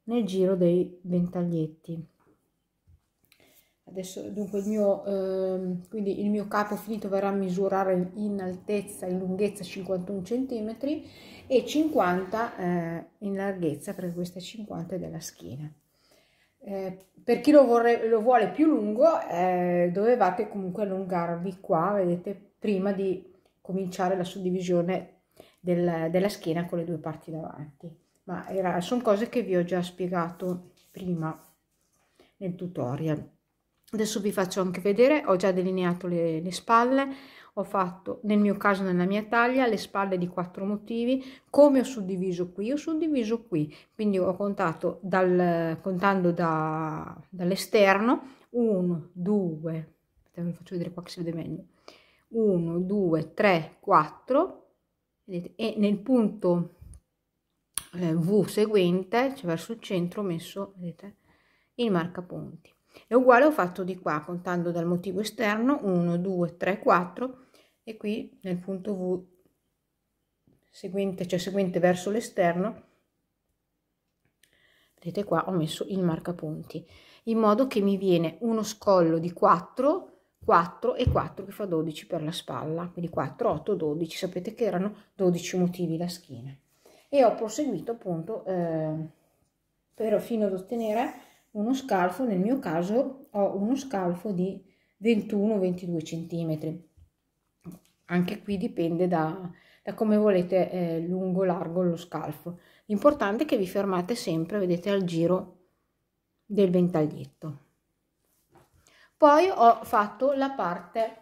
nel giro dei ventaglietti. Adesso dunque il mio, eh, quindi il mio capo finito verrà a misurare in altezza, in lunghezza 51 cm e 50 eh, in larghezza perché questa è 50 della schiena. Eh, per chi lo, vorre, lo, vuole più lungo eh, dovevate comunque allungarvi qua, vedete, prima di cominciare la suddivisione del, della schiena con le due parti davanti. Ma era, sono cose che vi ho già spiegato prima nel tutorial. Adesso vi faccio anche vedere, ho già delineato le, le spalle, ho fatto nel mio caso nella mia taglia le spalle di quattro motivi come ho suddiviso qui ho suddiviso qui quindi ho contato dal contando da, dall'esterno 1 2 aspetta ve faccio vedere qua che si vede meglio 1 2 3 4 vedete e nel punto eh, V seguente cioè verso il centro ho messo vedete il marcapunti e uguale ho fatto di qua contando dal motivo esterno 1 2 3 4 e qui nel punto v seguente cioè seguente verso l'esterno vedete qua ho messo il marcapunti in modo che mi viene uno scollo di 4 4 e 4 che fa 12 per la spalla quindi 4 8 12 sapete che erano 12 motivi la schiena e ho proseguito appunto eh, però fino ad ottenere uno scalfo, nel mio caso ho uno scalfo di 21-22 cm. Anche qui dipende da, da come volete eh, lungo, largo lo scalfo. L'importante è che vi fermate sempre, vedete, al giro del ventaglietto. Poi ho fatto la parte,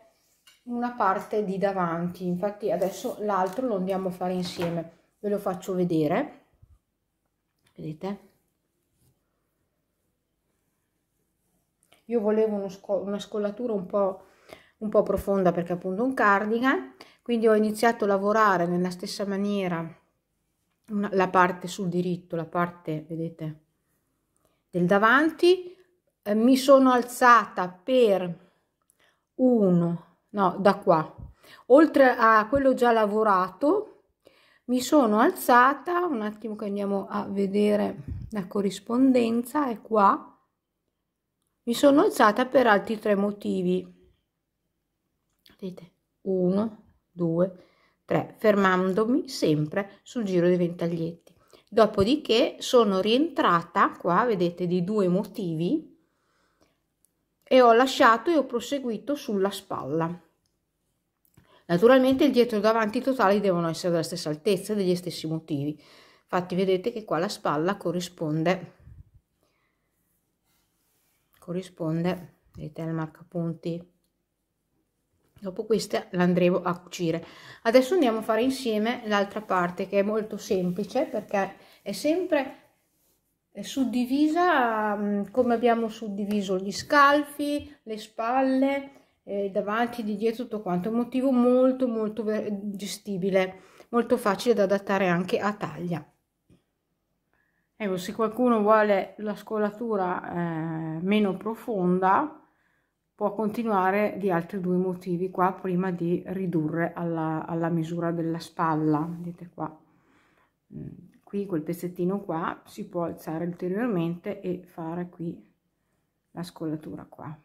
una parte di davanti, infatti adesso l'altro lo andiamo a fare insieme, ve lo faccio vedere, vedete? io volevo uno, una scollatura un po', un po' profonda perché appunto un cardigan, quindi ho iniziato a lavorare nella stessa maniera una, la parte sul diritto, la parte, vedete, del davanti, eh, mi sono alzata per uno, no, da qua, oltre a quello già lavorato, mi sono alzata, un attimo che andiamo a vedere la corrispondenza, è qua, mi sono alzata per altri tre motivi vedete 1 2 3 fermandomi sempre sul giro dei ventaglietti dopodiché sono rientrata qua vedete di due motivi e ho lasciato e ho proseguito sulla spalla naturalmente il dietro e il davanti totali devono essere della stessa altezza degli stessi motivi infatti vedete che qua la spalla corrisponde corrisponde vedete il punti dopo questa l'andremo a cucire adesso andiamo a fare insieme l'altra parte che è molto semplice perché è sempre suddivisa mm, come abbiamo suddiviso gli scalfi le spalle eh, davanti di dietro tutto quanto è un motivo molto molto gestibile molto facile da adattare anche a taglia Ecco, se qualcuno vuole la scolatura eh, meno profonda, può continuare di altri due motivi qua prima di ridurre alla, alla misura della spalla. Vedete qua, mm, qui quel pezzettino qua si può alzare ulteriormente e fare qui la scollatura qua.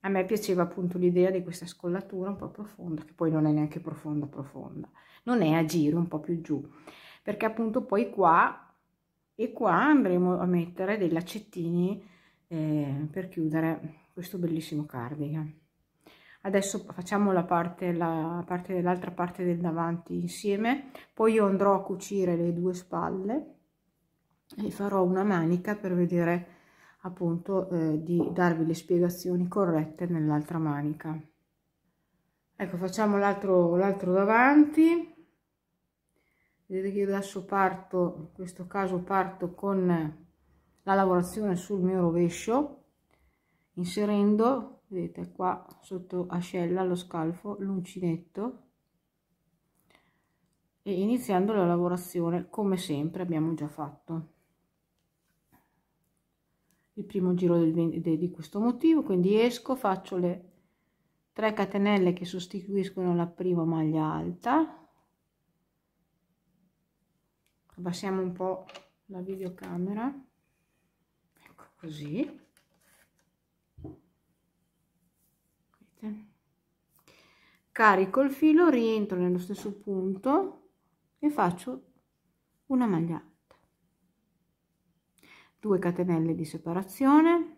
A me piaceva appunto l'idea di questa scollatura un po' profonda, che poi non è neanche profonda profonda, non è a giro, un po' più giù, perché appunto poi qua e qua andremo a mettere dei laccettini eh, per chiudere questo bellissimo cardigan adesso facciamo la parte la parte dell'altra parte del davanti insieme poi io andrò a cucire le due spalle e farò una manica per vedere appunto eh, di darvi le spiegazioni corrette nell'altra manica ecco facciamo l'altro l'altro davanti vedete che io adesso parto in questo caso parto con la lavorazione sul mio rovescio inserendo vedete qua sotto ascella allo scalfo l'uncinetto e iniziando la lavorazione come sempre abbiamo già fatto il primo giro del, de, di questo motivo quindi esco faccio le 3 catenelle che sostituiscono la prima maglia alta abbassiamo un po' la videocamera ecco così Vedete? carico il filo rientro nello stesso punto e faccio una maglia alta 2 catenelle di separazione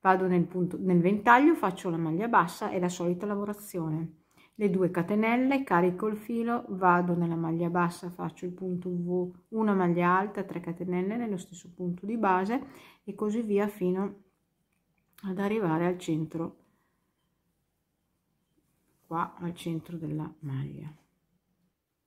vado nel punto nel ventaglio faccio la maglia bassa e la solita lavorazione le due catenelle carico il filo vado nella maglia bassa faccio il punto v una maglia alta 3 catenelle nello stesso punto di base e così via fino ad arrivare al centro qua al centro della maglia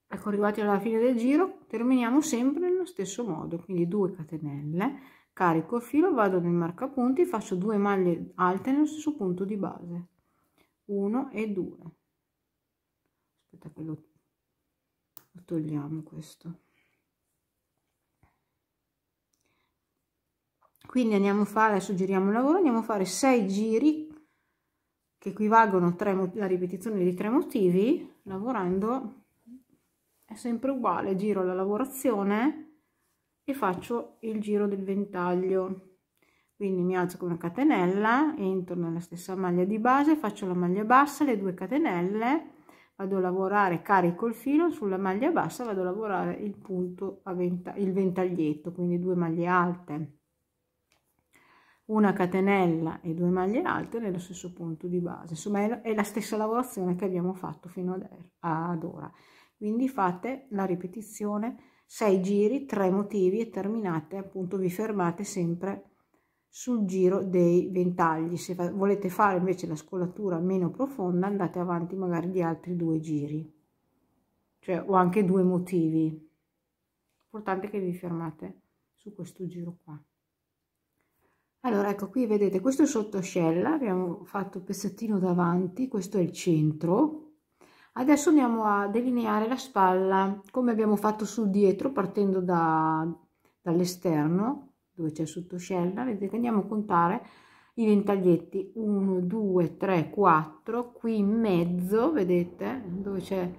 ecco arrivati alla fine del giro terminiamo sempre nello stesso modo quindi 2 catenelle carico il filo vado nel marca punti faccio due maglie alte nello stesso punto di base 1 e 2 aspetta che lo, lo togliamo questo quindi andiamo a fare adesso giriamo il lavoro andiamo a fare 6 giri che equivalgono tre la ripetizione di tre motivi lavorando è sempre uguale giro la lavorazione e faccio il giro del ventaglio quindi mi alzo con una catenella entro nella stessa maglia di base faccio la maglia bassa le due catenelle vado a lavorare carico il filo sulla maglia bassa vado a lavorare il punto a venta il ventaglietto quindi due maglie alte una catenella e due maglie alte nello stesso punto di base insomma è la stessa lavorazione che abbiamo fatto fino ad er-, ora quindi fate la ripetizione 6 giri 3 motivi e terminate appunto vi fermate sempre sul giro dei ventagli se volete fare invece la scolatura meno profonda andate avanti magari di altri due giri cioè ho anche due motivi importante che vi fermate su questo giro qua allora ecco qui vedete questo è sottoscella abbiamo fatto il pezzettino davanti questo è il centro adesso andiamo a delineare la spalla come abbiamo fatto sul dietro partendo da, dall'esterno dove c'è sottoscella, vedete che andiamo a contare i ventaglietti 1 2 3 4 qui in mezzo vedete dove c'è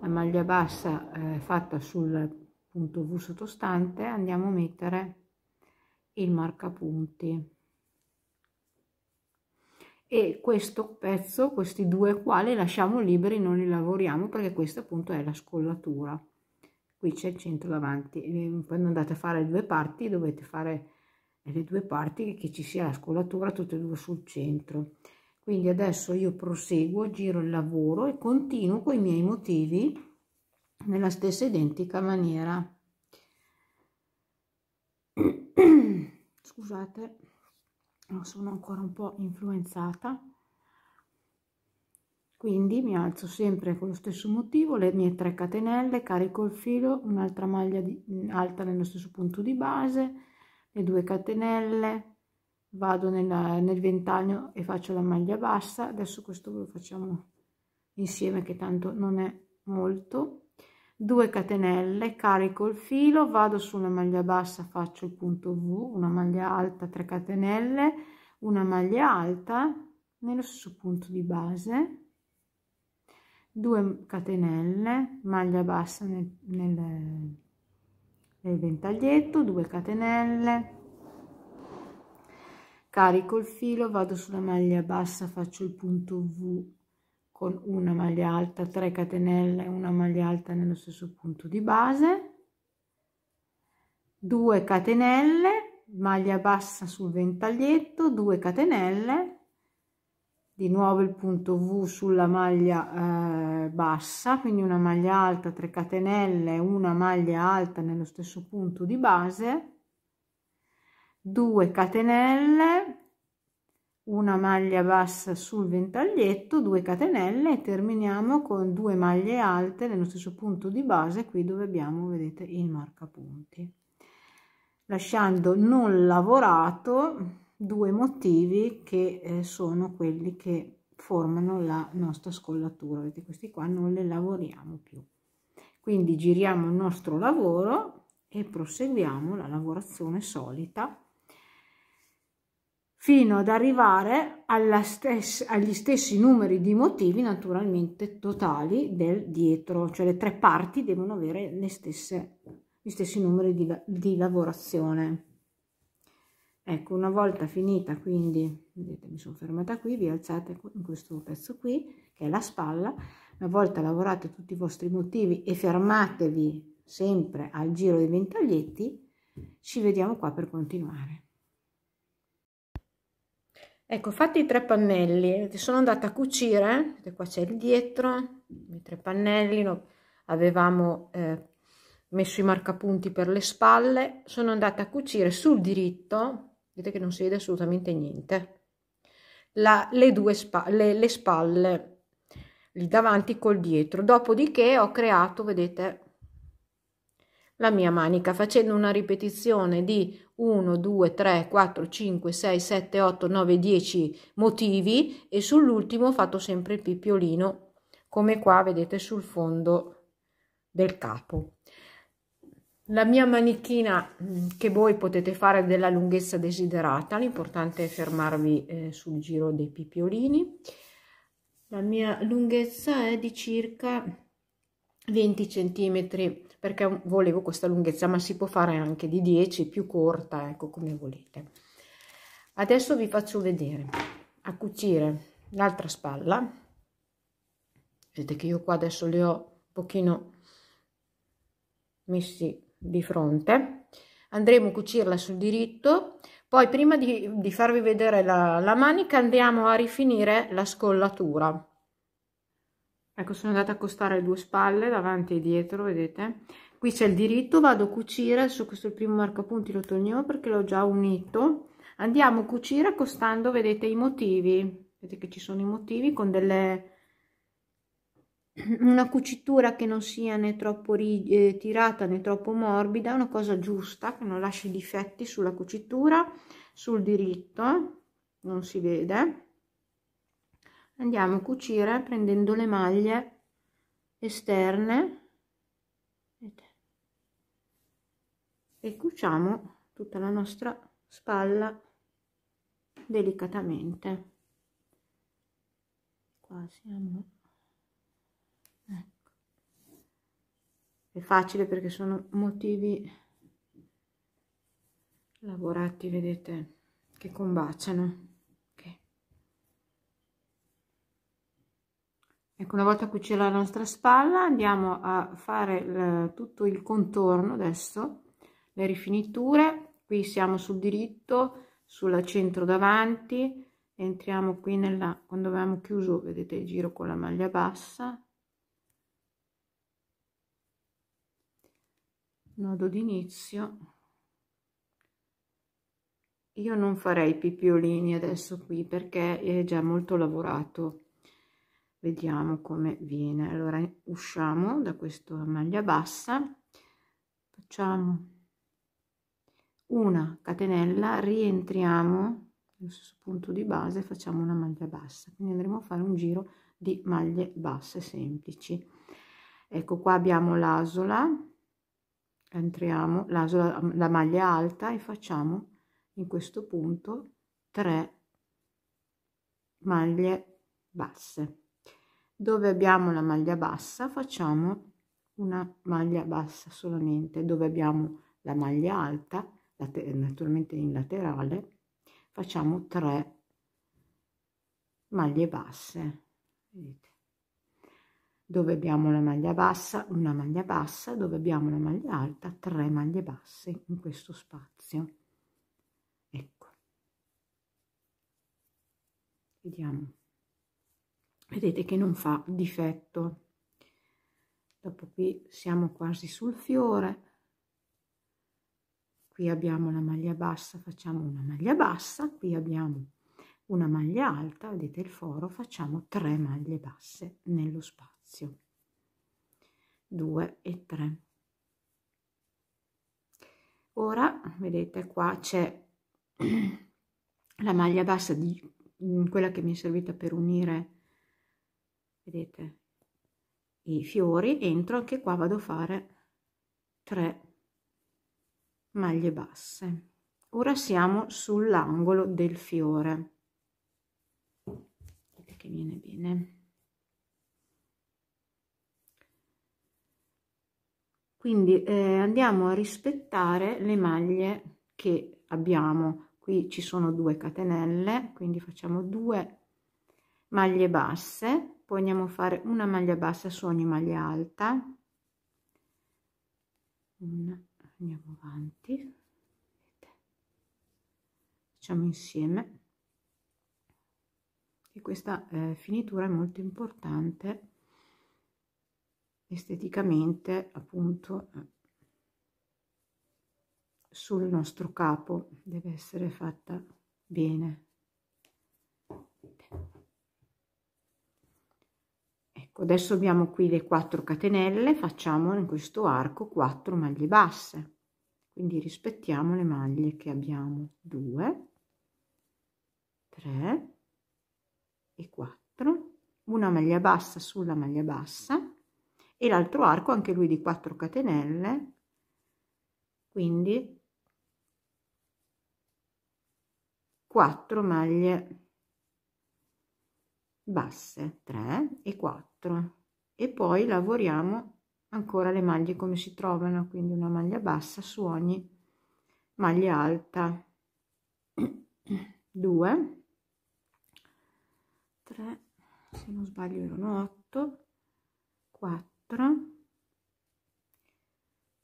la maglia bassa eh, fatta sul punto v sottostante andiamo a mettere il marcapunti e questo pezzo questi due quali lasciamo liberi non li lavoriamo perché questa appunto è la scollatura qui c'è il centro davanti mm, quando andate a fare due parti dovete fare eh, le due parti che ci sia la scolatura tutte e due sul centro quindi adesso io proseguo giro il lavoro e continuo con i miei motivi nella stessa identica maniera scusate sono ancora un po' influenzata quindi mi alzo sempre con lo stesso motivo, le mie 3 catenelle, carico il filo, un'altra maglia di, mm, alta nello stesso punto di base, le 2 catenelle, vado nella, nel ventaglio e faccio la maglia bassa. Adesso questo lo facciamo insieme che tanto non è molto. 2 catenelle, carico il filo, vado sulla maglia bassa, faccio il punto V, una maglia alta, 3 catenelle, una maglia alta nello stesso punto di base, 2 catenelle maglia bassa nel, nel, nel ventaglietto 2 catenelle carico il filo vado sulla maglia bassa faccio il punto v con una maglia alta 3 catenelle una maglia alta nello stesso punto di base 2 catenelle maglia bassa sul ventaglietto 2 catenelle di nuovo il punto V sulla maglia eh, bassa, quindi una maglia alta, 3 catenelle, una maglia alta nello stesso punto di base, 2 catenelle, una maglia bassa sul ventaglietto, 2 catenelle e terminiamo con 2 maglie alte nello stesso punto di base, qui dove abbiamo, vedete, il marcapunti. Lasciando non lavorato due motivi che eh, sono quelli che formano la nostra scollatura vedete questi qua non le lavoriamo più quindi giriamo il nostro lavoro e proseguiamo la lavorazione solita fino ad arrivare stessa, agli stessi numeri di motivi naturalmente totali del dietro, cioè le tre parti devono avere le stesse, gli stessi numeri di, di lavorazione ecco una volta finita quindi vedete mi sono fermata qui vi alzate in questo pezzo qui che è la spalla una volta lavorate tutti i vostri motivi e fermatevi sempre al giro dei ventaglietti ci vediamo qua per continuare ecco fatti i tre pannelli sono andata a cucire vedete qua c'è il dietro i tre pannelli no, avevamo eh, messo i marcapunti per le spalle sono andata a cucire sul diritto vedete che non si vede assolutamente niente La, le due spalle le, spalle il davanti col dietro dopodiché ho creato vedete la mia manica facendo una ripetizione di 1 2 3 4 5 6 7 8 9 10 motivi e sull'ultimo ho fatto sempre il pippiolino come qua vedete sul fondo del capo la mia manichina mm, che voi potete fare della lunghezza desiderata l'importante è fermarvi eh, sul giro dei pippiolini la mia lunghezza è di circa 20 centimetri perché volevo questa lunghezza ma si può fare anche di 10 più corta ecco come volete adesso vi faccio vedere a cucire l'altra spalla vedete che io qua adesso le ho un pochino messi di fronte andremo a cucirla sul diritto poi prima di, di farvi vedere la, la, manica andiamo a rifinire la scollatura ecco sono andata a costare due spalle davanti e dietro vedete qui c'è il diritto vado a cucire su questo primo marcapunti lo togliamo perché l'ho già unito andiamo a cucire accostando vedete i motivi vedete che ci sono i motivi con delle una cucitura che non sia né troppo eh, tirata né troppo morbida, una cosa giusta che non lasci difetti sulla cucitura, sul diritto, non si vede. Andiamo a cucire prendendo le maglie esterne e cuciamo tutta la nostra spalla delicatamente. Qua siamo è facile perché sono motivi lavorati vedete che combaciano okay. ecco una volta cucita la nostra spalla andiamo a fare il, tutto il contorno adesso le rifiniture qui siamo sul diritto sulla centro davanti entriamo qui nella quando avevamo chiuso vedete il giro con la maglia bassa nodo d'inizio io non farei pipiolini adesso qui perché è già molto lavorato vediamo come viene allora usciamo da questa maglia bassa facciamo una catenella rientriamo nello stesso punto di base facciamo una maglia bassa quindi andremo a fare un giro di maglie basse semplici ecco qua abbiamo l'asola entriamo l'aso la, la maglia alta e facciamo in questo punto 3 maglie basse dove abbiamo la maglia bassa facciamo una maglia bassa solamente dove abbiamo la maglia alta naturalmente in laterale facciamo 3 maglie basse vedete dove abbiamo la maglia bassa, una maglia bassa, dove abbiamo la maglia alta, tre maglie basse in questo spazio. Ecco. Vediamo. Vedete che non fa difetto. Dopo qui siamo quasi sul fiore. Qui abbiamo la maglia bassa, facciamo una maglia bassa, qui abbiamo una maglia alta, vedete il foro, facciamo tre maglie basse nello spazio spazio 2 e 3 ora vedete qua c'è la maglia bassa di quella che mi è servita per unire vedete i fiori entro anche qua vado a fare 3 maglie basse ora siamo sull'angolo del fiore che viene bene quindi eh, andiamo a rispettare le maglie che abbiamo qui ci sono due catenelle quindi facciamo due maglie basse poi andiamo a fare una maglia bassa su ogni maglia alta una, andiamo avanti facciamo insieme e questa eh, finitura è molto importante esteticamente appunto eh, sul nostro capo deve essere fatta bene ecco adesso abbiamo qui le 4 catenelle facciamo in questo arco 4 maglie basse quindi rispettiamo le maglie che abbiamo 2 3 e 4 una maglia bassa sulla maglia bassa e l'altro arco anche lui di 4 catenelle quindi 4 maglie basse 3 e 4 e poi lavoriamo ancora le maglie come si trovano quindi una maglia bassa su ogni maglia alta 2 3 se non sbaglio erano 8 4 4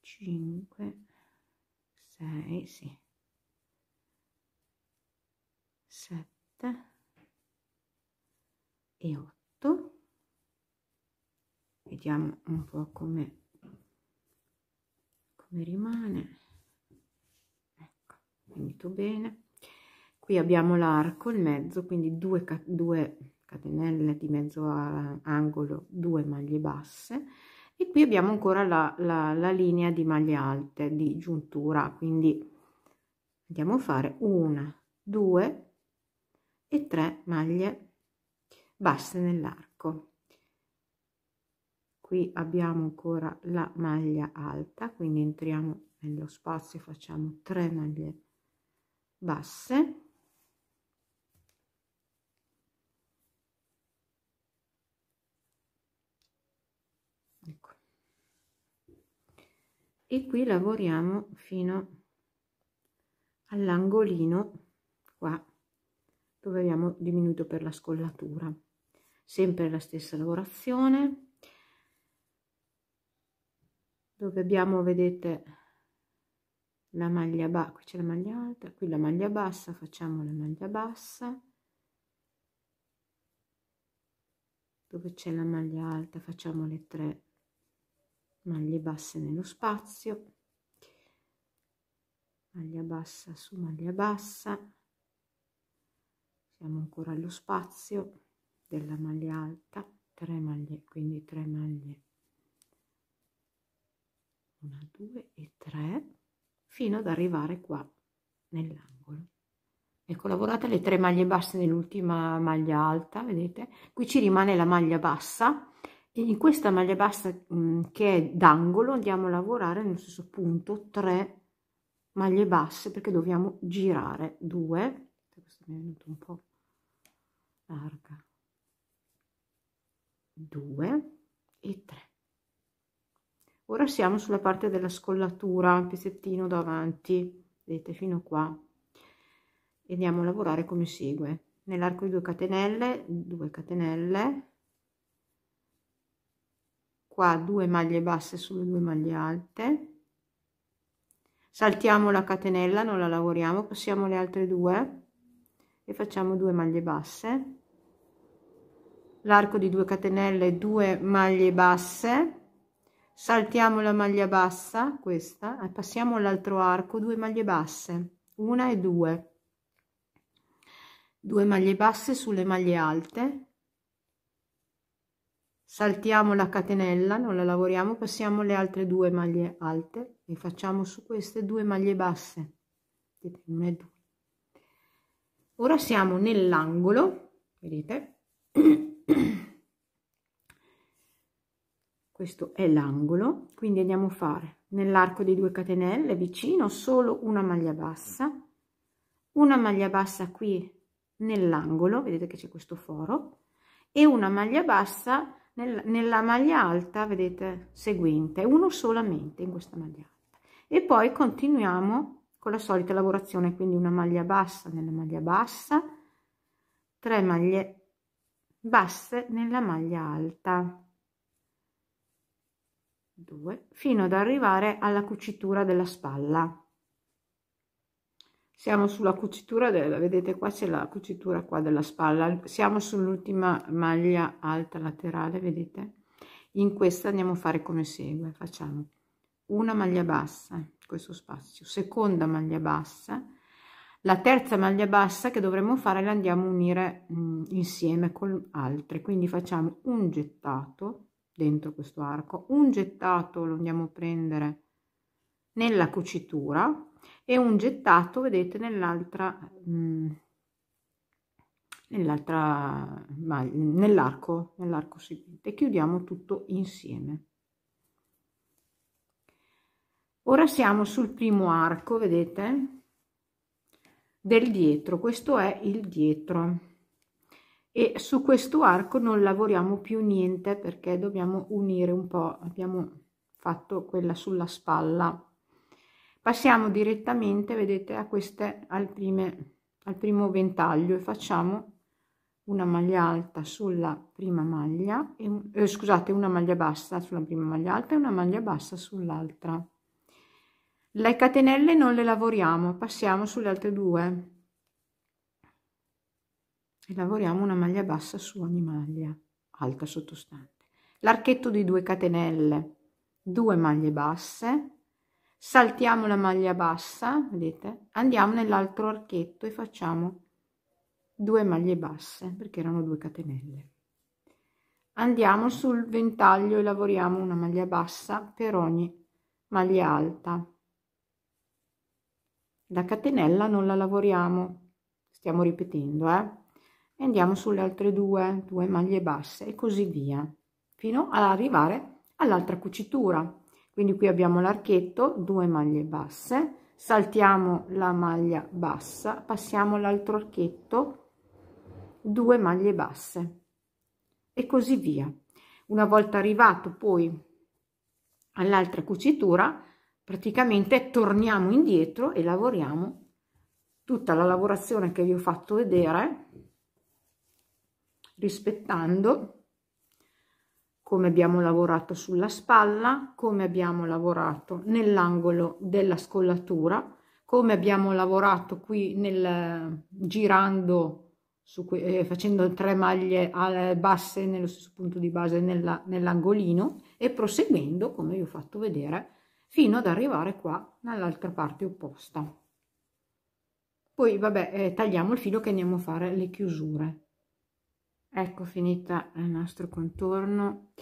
5 6 sì 7 e 8 vediamo un po come come rimane ecco finito bene qui abbiamo l'arco il mezzo quindi due, due catenelle di mezzo angolo 2 maglie basse e qui abbiamo ancora la, la, la linea di maglie alte di giuntura quindi andiamo a fare una due e tre maglie basse nell'arco qui abbiamo ancora la maglia alta quindi entriamo nello spazio facciamo 3 maglie basse e qui lavoriamo fino all'angolino qua dove abbiamo diminuito per la scollatura sempre la stessa lavorazione dove abbiamo vedete la maglia bassa qui c'è la maglia alta qui la maglia bassa facciamo la maglia bassa dove c'è la maglia alta facciamo le tre maglie basse nello spazio maglia bassa su maglia bassa siamo ancora allo spazio della maglia alta 3 maglie quindi 3 maglie 1 2 e 3 fino ad arrivare qua nell'angolo ecco lavorate le 3 maglie basse nell'ultima maglia alta vedete qui ci rimane la maglia bassa in questa maglia bassa mh, mm, che è d'angolo andiamo a lavorare nello stesso punto 3 maglie basse perché dobbiamo girare 2 questa mi è venuta un po' larga 2 e 3 ora siamo sulla parte della scollatura un pezzettino davanti vedete fino qua e andiamo a lavorare come segue nell'arco di 2 catenelle 2 catenelle qua due maglie basse sulle due maglie alte saltiamo la catenella non la lavoriamo passiamo le altre due e facciamo due maglie basse l'arco di 2 catenelle 2 maglie basse saltiamo la maglia bassa questa passiamo all'altro arco 2 maglie basse una e due 2 maglie basse sulle maglie alte saltiamo la catenella non la lavoriamo passiamo le altre due maglie alte e facciamo su queste due maglie basse una e due ora siamo nell'angolo vedete questo è l'angolo quindi andiamo a fare nell'arco di 2 catenelle vicino solo una maglia bassa una maglia bassa qui nell'angolo vedete che c'è questo foro e una maglia bassa nel, nella maglia alta vedete seguente uno solamente in questa maglia alta e poi continuiamo con la solita lavorazione quindi una maglia bassa nella maglia bassa 3 maglie basse nella maglia alta 2 fino ad arrivare alla cucitura della spalla siamo sulla cucitura della vedete qua c'è la cucitura qua della spalla siamo sull'ultima maglia alta laterale vedete in questa andiamo a fare come segue facciamo una maglia bassa questo spazio seconda maglia bassa la terza maglia bassa che dovremmo fare la andiamo a unire mh, mm, insieme con altre quindi facciamo un gettato dentro questo arco un gettato lo andiamo a prendere nella cucitura e un gettato vedete nell'altra mm, nell'altra nell'arco nell'arco seguente chiudiamo tutto insieme ora siamo sul primo arco vedete del dietro questo è il dietro e su questo arco non lavoriamo più niente perché dobbiamo unire un po abbiamo fatto quella sulla spalla passiamo direttamente vedete a queste al, prime, al primo ventaglio e facciamo una maglia alta sulla prima maglia e, eh, scusate una maglia bassa sulla prima maglia alta e una maglia bassa sull'altra le catenelle non le lavoriamo passiamo sulle altre due e lavoriamo una maglia bassa su ogni maglia alta sottostante l'archetto di 2 catenelle 2 maglie basse saltiamo la maglia bassa vedete andiamo nell'altro archetto e facciamo due maglie basse perché erano due catenelle andiamo sul ventaglio e lavoriamo una maglia bassa per ogni maglia alta la catenella non la lavoriamo stiamo ripetendo eh? e andiamo sulle altre due due maglie basse e così via fino ad arrivare all'altra cucitura quindi qui abbiamo l'archetto 2 maglie basse saltiamo la maglia bassa passiamo l'altro archetto 2 maglie basse e così via una volta arrivato poi all'altra cucitura praticamente torniamo indietro e lavoriamo tutta la lavorazione che vi ho fatto vedere rispettando come abbiamo lavorato sulla spalla, come abbiamo lavorato nell'angolo della scollatura, come abbiamo lavorato qui nel girando su, eh, facendo tre maglie eh, basse nello stesso punto di base nell'angolino e proseguendo come vi ho fatto vedere fino ad arrivare qua nell'altra parte opposta poi vabbè eh, tagliamo il filo che andiamo a fare le chiusure ecco finita il nostro contorno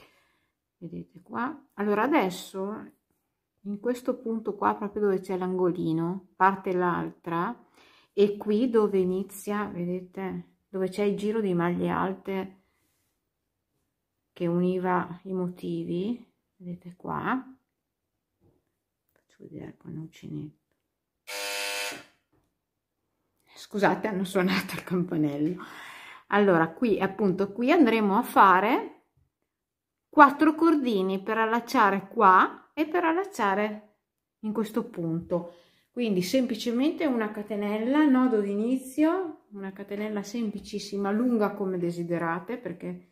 vedete qua allora adesso in questo punto qua proprio dove c'è l'angolino parte l'altra e qui dove inizia vedete dove c'è il giro di maglie alte che univa i motivi vedete qua faccio vedere con l'uncinetto scusate hanno suonato il campanello allora, qui appunto qui andremo a fare quattro cordini per allacciare qua e per allacciare in questo punto. Quindi semplicemente una catenella, nodo di una catenella semplicissima, lunga come desiderate, perché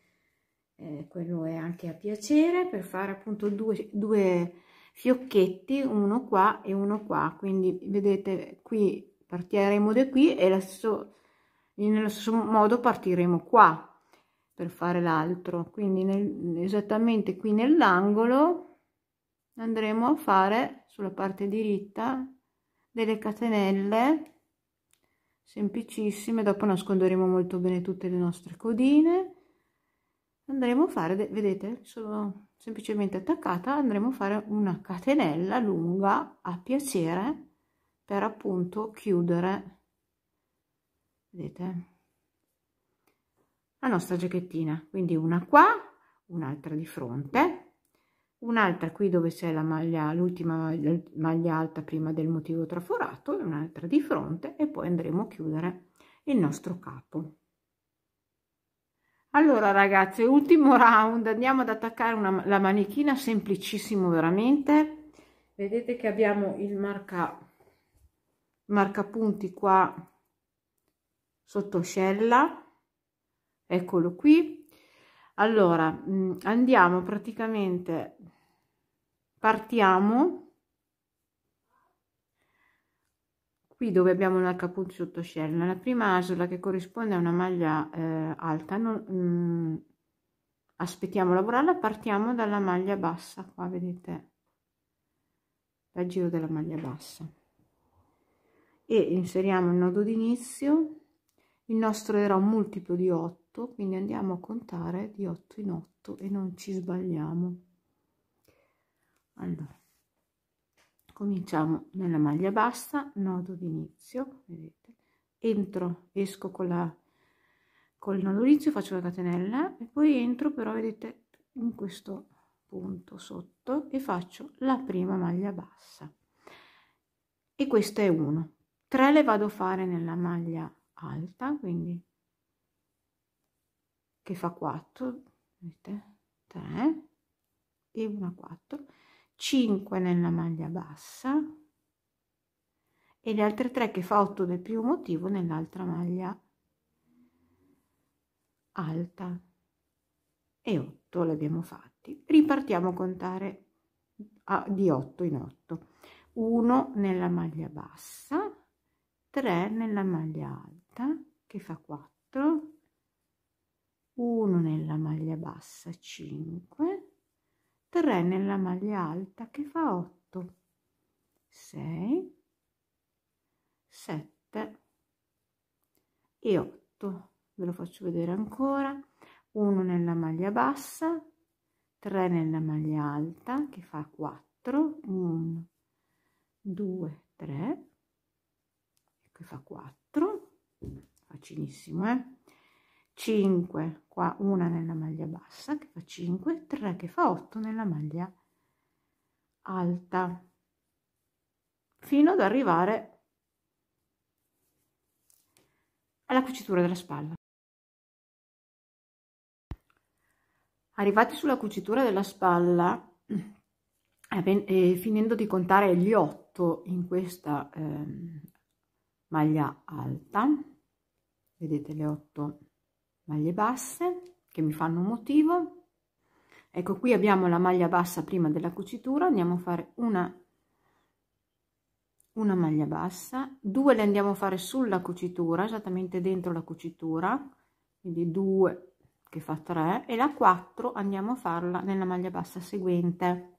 eh, quello è anche a piacere, per fare appunto due, due fiocchetti, uno qua e uno qua. Quindi vedete qui partiremo da qui e la so e nello stesso modo partiremo qua per fare l'altro quindi nel, esattamente qui nell'angolo andremo a fare sulla parte diritta delle catenelle semplicissime dopo nasconderemo molto bene tutte le nostre codine andremo a fare vedete sono semplicemente attaccata andremo a fare una catenella lunga a piacere per appunto chiudere vedete la nostra giacchettina quindi una qua un'altra di fronte un'altra qui dove c'è la maglia l'ultima maglia alta prima del motivo traforato un'altra di fronte e poi andremo a chiudere il nostro capo allora ragazzi ultimo round andiamo ad attaccare una, la manichina semplicissimo veramente vedete che abbiamo il marca punti qua sottoscella eccolo qui allora mm, andiamo praticamente partiamo qui dove abbiamo un H sottoscella la prima asola che corrisponde a una maglia eh, alta non, mh, mm, aspettiamo lavorarla partiamo dalla maglia bassa qua vedete dal giro della maglia bassa e inseriamo il nodo d'inizio il nostro era un multiplo di 8 quindi andiamo a contare di 8 in 8 e non ci sbagliamo allora cominciamo nella maglia bassa nodo d'inizio vedete entro esco con la col nodo inizio faccio la catenella e poi entro però vedete in questo punto sotto e faccio la prima maglia bassa e questa è 1 3 le vado a fare nella maglia alta, quindi che fa 4, vedete? 3 e una 4, 5 nella maglia bassa e le altre 3 che fa 8 del primo motivo nell'altra maglia alta e 8 le abbiamo fatti. Ripartiamo a contare a, di 8 in 8. 1 nella maglia bassa, 3 nella maglia alta alta che fa 4 1 nella maglia bassa 5 3 nella maglia alta che fa 8 6 7 e 8 ve lo faccio vedere ancora 1 nella maglia bassa 3 nella maglia alta che fa 4 1 2 3 che fa 4 facilissimo eh 5 qua una nella maglia bassa che fa 5 3 che fa 8 nella maglia alta fino ad arrivare alla cucitura della spalla arrivati sulla cucitura della spalla e eh, eh, finendo di contare gli 8 in questa eh, maglia alta vedete le otto maglie basse che mi fanno un motivo ecco qui abbiamo la maglia bassa prima della cucitura andiamo a fare una una maglia bassa due le andiamo a fare sulla cucitura esattamente dentro la cucitura quindi 2 che fa 3 e la 4 andiamo a farla nella maglia bassa seguente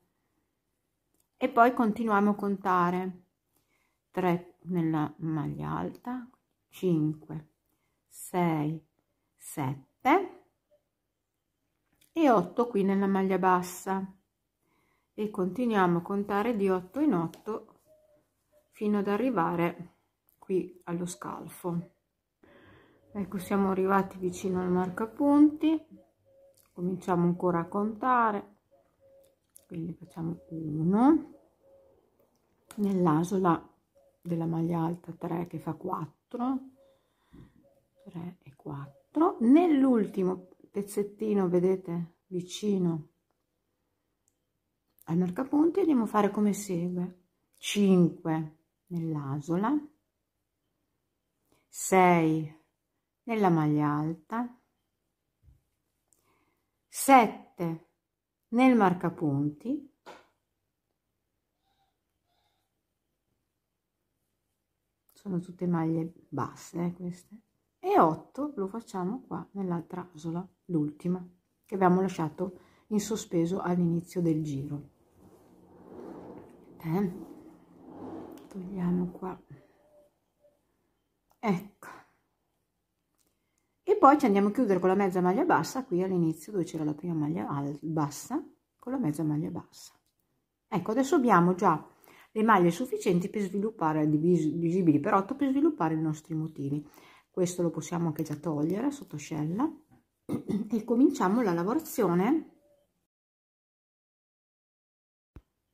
e poi continuiamo a contare 3 nella maglia alta 5 6 7 e 8 qui nella maglia bassa e continuiamo a contare di 8 in 8 fino ad arrivare qui allo scalfo ecco siamo arrivati vicino al marcapunti cominciamo ancora a contare quindi facciamo 1 nell'asola della maglia alta 3 che fa 4 3 e 4 nell'ultimo pezzettino vedete vicino al marcapunti andiamo a fare come segue 5 nell'asola 6 nella maglia alta 7 nel marcapunti 8 sono tutte maglie basse eh, queste e 8 lo facciamo qua nell'altra asola, l'ultima, che abbiamo lasciato in sospeso all'inizio del giro. Eh, togliamo qua. Ecco. E poi ci andiamo a chiudere con la mezza maglia bassa qui all'inizio dove c'era la prima maglia bassa, con la mezza maglia bassa. Ecco, adesso abbiamo già le maglie sufficienti per sviluppare, divisibili per 8, per sviluppare i nostri motivi questo lo possiamo anche già togliere sotto scella e cominciamo la lavorazione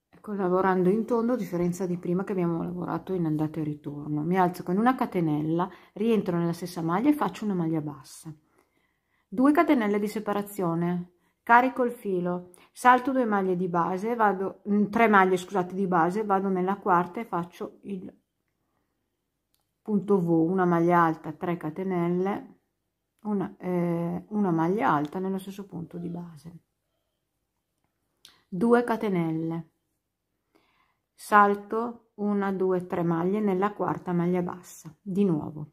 ecco lavorando in tondo a differenza di prima che abbiamo lavorato in andata e ritorno mi alzo con una catenella rientro nella stessa maglia e faccio una maglia bassa 2 catenelle di separazione carico il filo salto 2 maglie di base vado 3 mm, maglie scusate di base vado nella quarta e faccio il punto V, una maglia alta 3 catenelle, una, eh, una maglia alta nello stesso punto di base. 2 catenelle, salto 1, 2, 3 maglie nella quarta maglia bassa, di nuovo.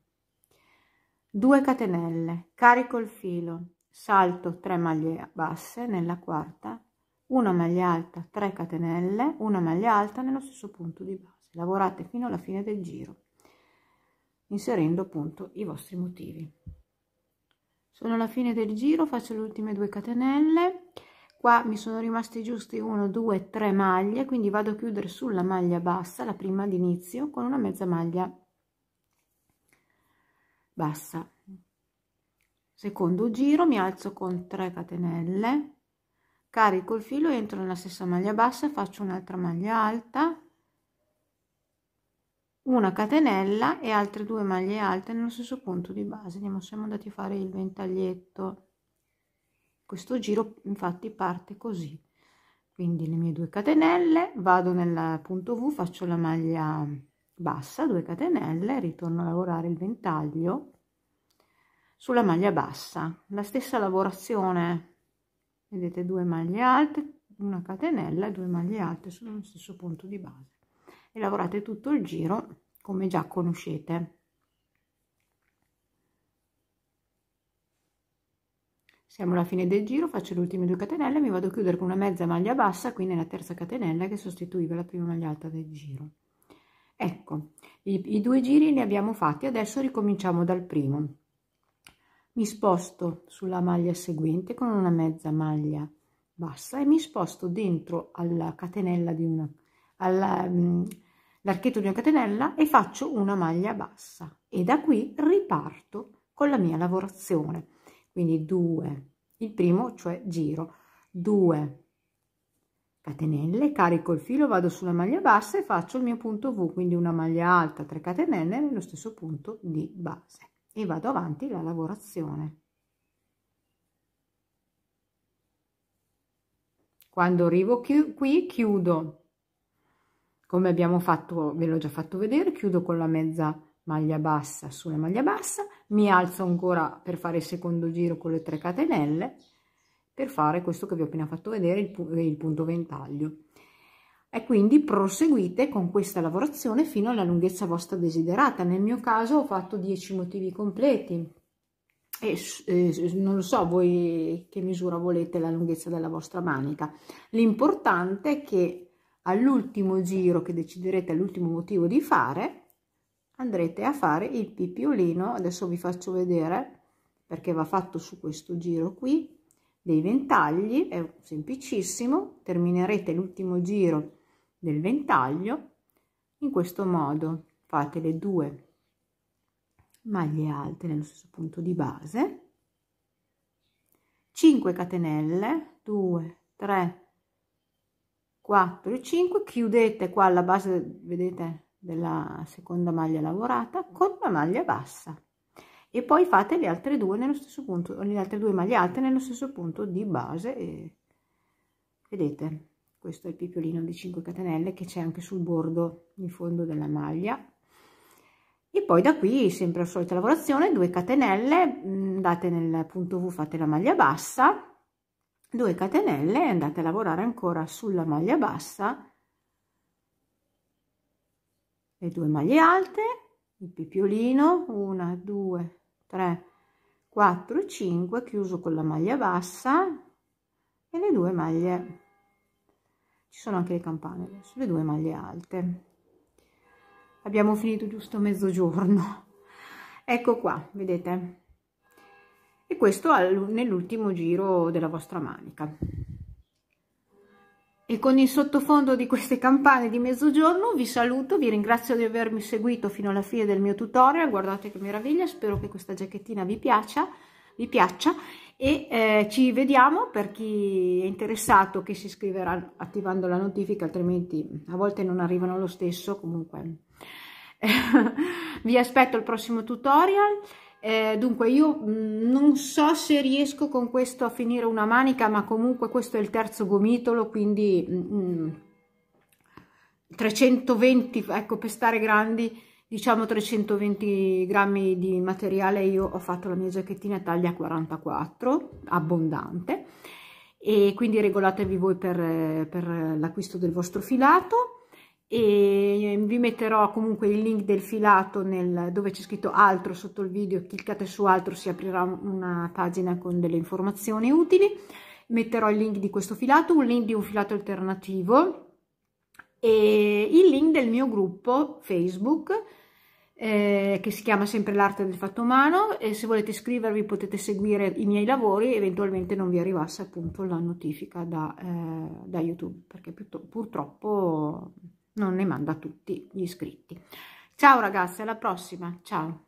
2 catenelle, carico il filo, salto 3 maglie basse nella quarta, una maglia alta 3 catenelle, una maglia alta nello stesso punto di base. Lavorate fino alla fine del giro inserendo appunto i vostri motivi. Sono alla fine del giro, faccio le ultime due catenelle. Qua mi sono rimasti giusti 1, 2, 3 maglie, quindi vado a chiudere sulla maglia bassa, la prima d'inizio, con una mezza maglia bassa. Secondo giro mi alzo con 3 catenelle, carico il filo, entro nella stessa maglia bassa, faccio un'altra maglia alta, una catenella e altre due maglie alte nello stesso punto di base Andiamo, siamo andati a fare il ventaglietto questo giro infatti parte così quindi le mie due catenelle vado nel punto v faccio la maglia bassa 2 catenelle ritorno a lavorare il ventaglio sulla maglia bassa la stessa lavorazione vedete due maglie alte una catenella e due maglie alte sullo stesso punto di base e lavorate tutto il giro come già conoscete siamo alla fine del giro faccio le ultime due catenelle mi vado a chiudere con una mezza maglia bassa quindi la terza catenella che sostituiva la prima maglia alta del giro ecco i, i due giri li abbiamo fatti adesso ricominciamo dal primo mi sposto sulla maglia seguente con una mezza maglia bassa e mi sposto dentro alla catenella di una alla, mh, mm, l'archetto di una catenella e faccio una maglia bassa e da qui riparto con la mia lavorazione quindi 2 il primo cioè giro 2 catenelle carico il filo vado sulla maglia bassa e faccio il mio punto v quindi una maglia alta 3 catenelle nello stesso punto di base e vado avanti la lavorazione quando arrivo qui chiudo come abbiamo fatto ve l'ho già fatto vedere chiudo con la mezza maglia bassa sulla maglia bassa mi alzo ancora per fare il secondo giro con le 3 catenelle per fare questo che vi ho appena fatto vedere il, pu il punto ventaglio e quindi proseguite con questa lavorazione fino alla lunghezza vostra desiderata nel mio caso ho fatto 10 motivi completi e eh, non so voi che misura volete la lunghezza della vostra manica l'importante è che all'ultimo giro che deciderete l'ultimo motivo di fare andrete a fare il pippiolino adesso vi faccio vedere perché va fatto su questo giro qui dei ventagli è semplicissimo terminerete l'ultimo giro del ventaglio in questo modo fate le due maglie alte nello stesso punto di base 5 catenelle 2 3 4 e 5 chiudete qua la base vedete della seconda maglia lavorata con la maglia bassa e poi fate le altre due nello stesso punto le altre due maglie alte nello stesso punto di base e vedete questo è il pipiolino di 5 catenelle che c'è anche sul bordo in fondo della maglia e poi da qui sempre la solita lavorazione 2 catenelle mm, andate nel punto v fate la maglia bassa 2 catenelle e andate a lavorare ancora sulla maglia bassa le due maglie alte il pipiolino 1 2 3 4 5 chiuso con la maglia bassa e le due maglie ci sono anche le campane adesso le due maglie alte abbiamo finito giusto mezzogiorno ecco qua vedete e questo nell'ultimo giro della vostra manica e con il sottofondo di queste campane di mezzogiorno vi saluto, vi ringrazio di avermi seguito fino alla fine del mio tutorial, guardate che meraviglia, spero che questa giacchettina vi piaccia, vi piaccia e eh, ci vediamo per chi è interessato che si iscriverà attivando la notifica, altrimenti a volte non arrivano lo stesso, comunque vi aspetto al prossimo tutorial eh, dunque io mh, mm, non so se riesco con questo a finire una manica, ma comunque questo è il terzo gomitolo, quindi mh, mm, 320, mm, ecco per stare grandi, diciamo 320 grammi di materiale io ho fatto la mia giacchettina taglia 44 abbondante e quindi regolatevi voi per, per l'acquisto del vostro filato e vi metterò comunque il link del filato nel, dove c'è scritto altro sotto il video cliccate su altro si aprirà una pagina con delle informazioni utili metterò il link di questo filato un link di un filato alternativo e il link del mio gruppo facebook eh, che si chiama sempre l'arte del fatto umano e se volete iscrivervi potete seguire i miei lavori eventualmente non vi arrivasse appunto la notifica da, eh, da youtube perché purtroppo non ne manda tutti gli iscritti ciao ragazzi alla prossima ciao